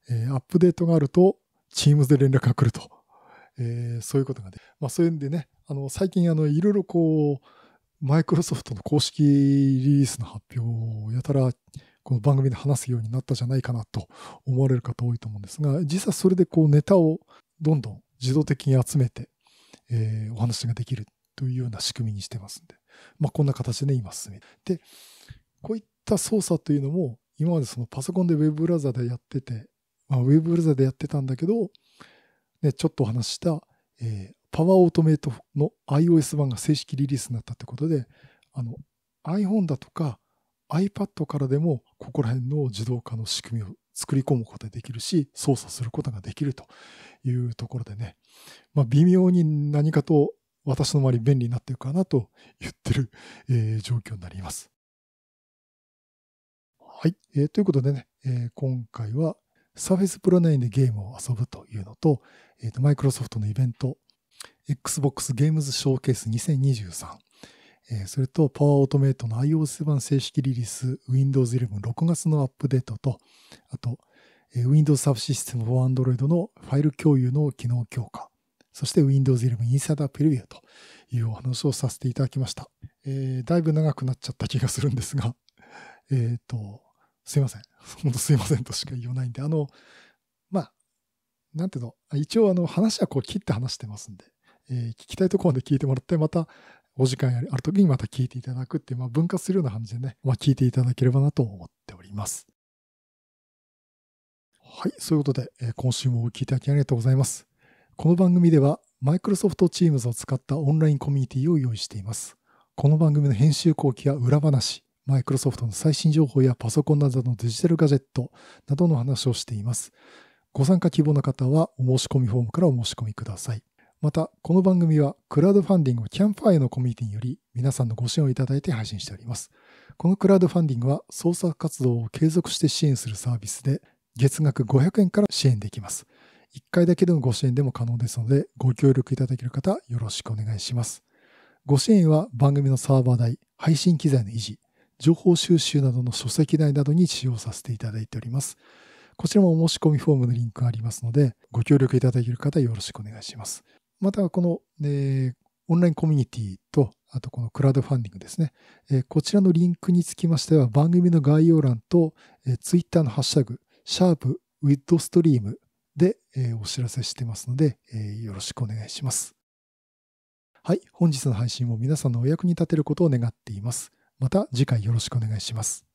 えー、アップデートがあると Teams で連絡が来ると、えー、そういうことがで、まあそういうんでね、あの、最近あの、いろいろこう、マイクロソフトの公式リリースの発表をやたらこの番組で話すようになったじゃないかなと思われる方多いと思うんですが、実はそれでこうネタをどんどん自動的に集めて、えー、お話ができるというような仕組みにしてますんで、まあ、こんな形で今進めて。で、こういった操作というのも、今までそのパソコンでウェブブラウザでやってて、まあ、ウェブブラウザでやってたんだけど、ね、ちょっとお話した、えー、パワーオートメイトの iOS 版が正式リリースになったということで、あの iPhone だとか iPad からでもここら辺の自動化の仕組みを作り込むことができるし、操作することができるというところでね、まあ、微妙に何かと私の周り便利になってるかなと言ってる、えー、状況になります。はい。えー、ということでね、えー、今回は Surface Pro 9でゲームを遊ぶというのと、えイと、ロソフトのイベント、Xbox Games Showcase 2023えそれと Power Automate の iOS 版正式リリース Windows 11 6月のアップデートと、あと、え Windows サブシステム for Android のファイル共有の機能強化、そして Windows 11インサイダープレビューというお話をさせていただきました。えー、だいぶ長くなっちゃった気がするんですが、えっ、と、すいません。ほんとすいませんとしか言わないんで、あの、まあ、なんていうの、一応あの話はこう切って話してますんで、えー、聞きたいところまで聞いてもらって、またお時間ある時にまた聞いていただくっていう、まあ、分割するような感じでね、まあ、聞いていただければなと思っております。はい、そういうことで、え今週もお聴きいただきありがとうございます。この番組では、Microsoft Teams を使ったオンラインコミュニティを用意しています。この番組の編集後期や裏話、マイクロソフトの最新情報やパソコンなどのデジタルガジェットなどの話をしています。ご参加希望の方はお申し込みフォームからお申し込みください。また、この番組は、クラウドファンディングキャンファイのコミュニティにより、皆さんのご支援をいただいて配信しております。このクラウドファンディングは、創作活動を継続して支援するサービスで、月額500円から支援できます。1回だけでのご支援でも可能ですので、ご協力いただける方、よろしくお願いします。ご支援は、番組のサーバー代、配信機材の維持、情報収集などの書籍代などに使用させていただいております。こちらもお申し込みフォームのリンクがありますので、ご協力いただける方よろしくお願いします。またこの、えー、オンラインコミュニティと、あとこのクラウドファンディングですね。えー、こちらのリンクにつきましては、番組の概要欄と、えー、Twitter のハッシュタグ、シャープウィッドストリームで、えー、お知らせしてますので、えー、よろしくお願いします。はい、本日の配信も皆さんのお役に立てることを願っています。また次回よろしくお願いします。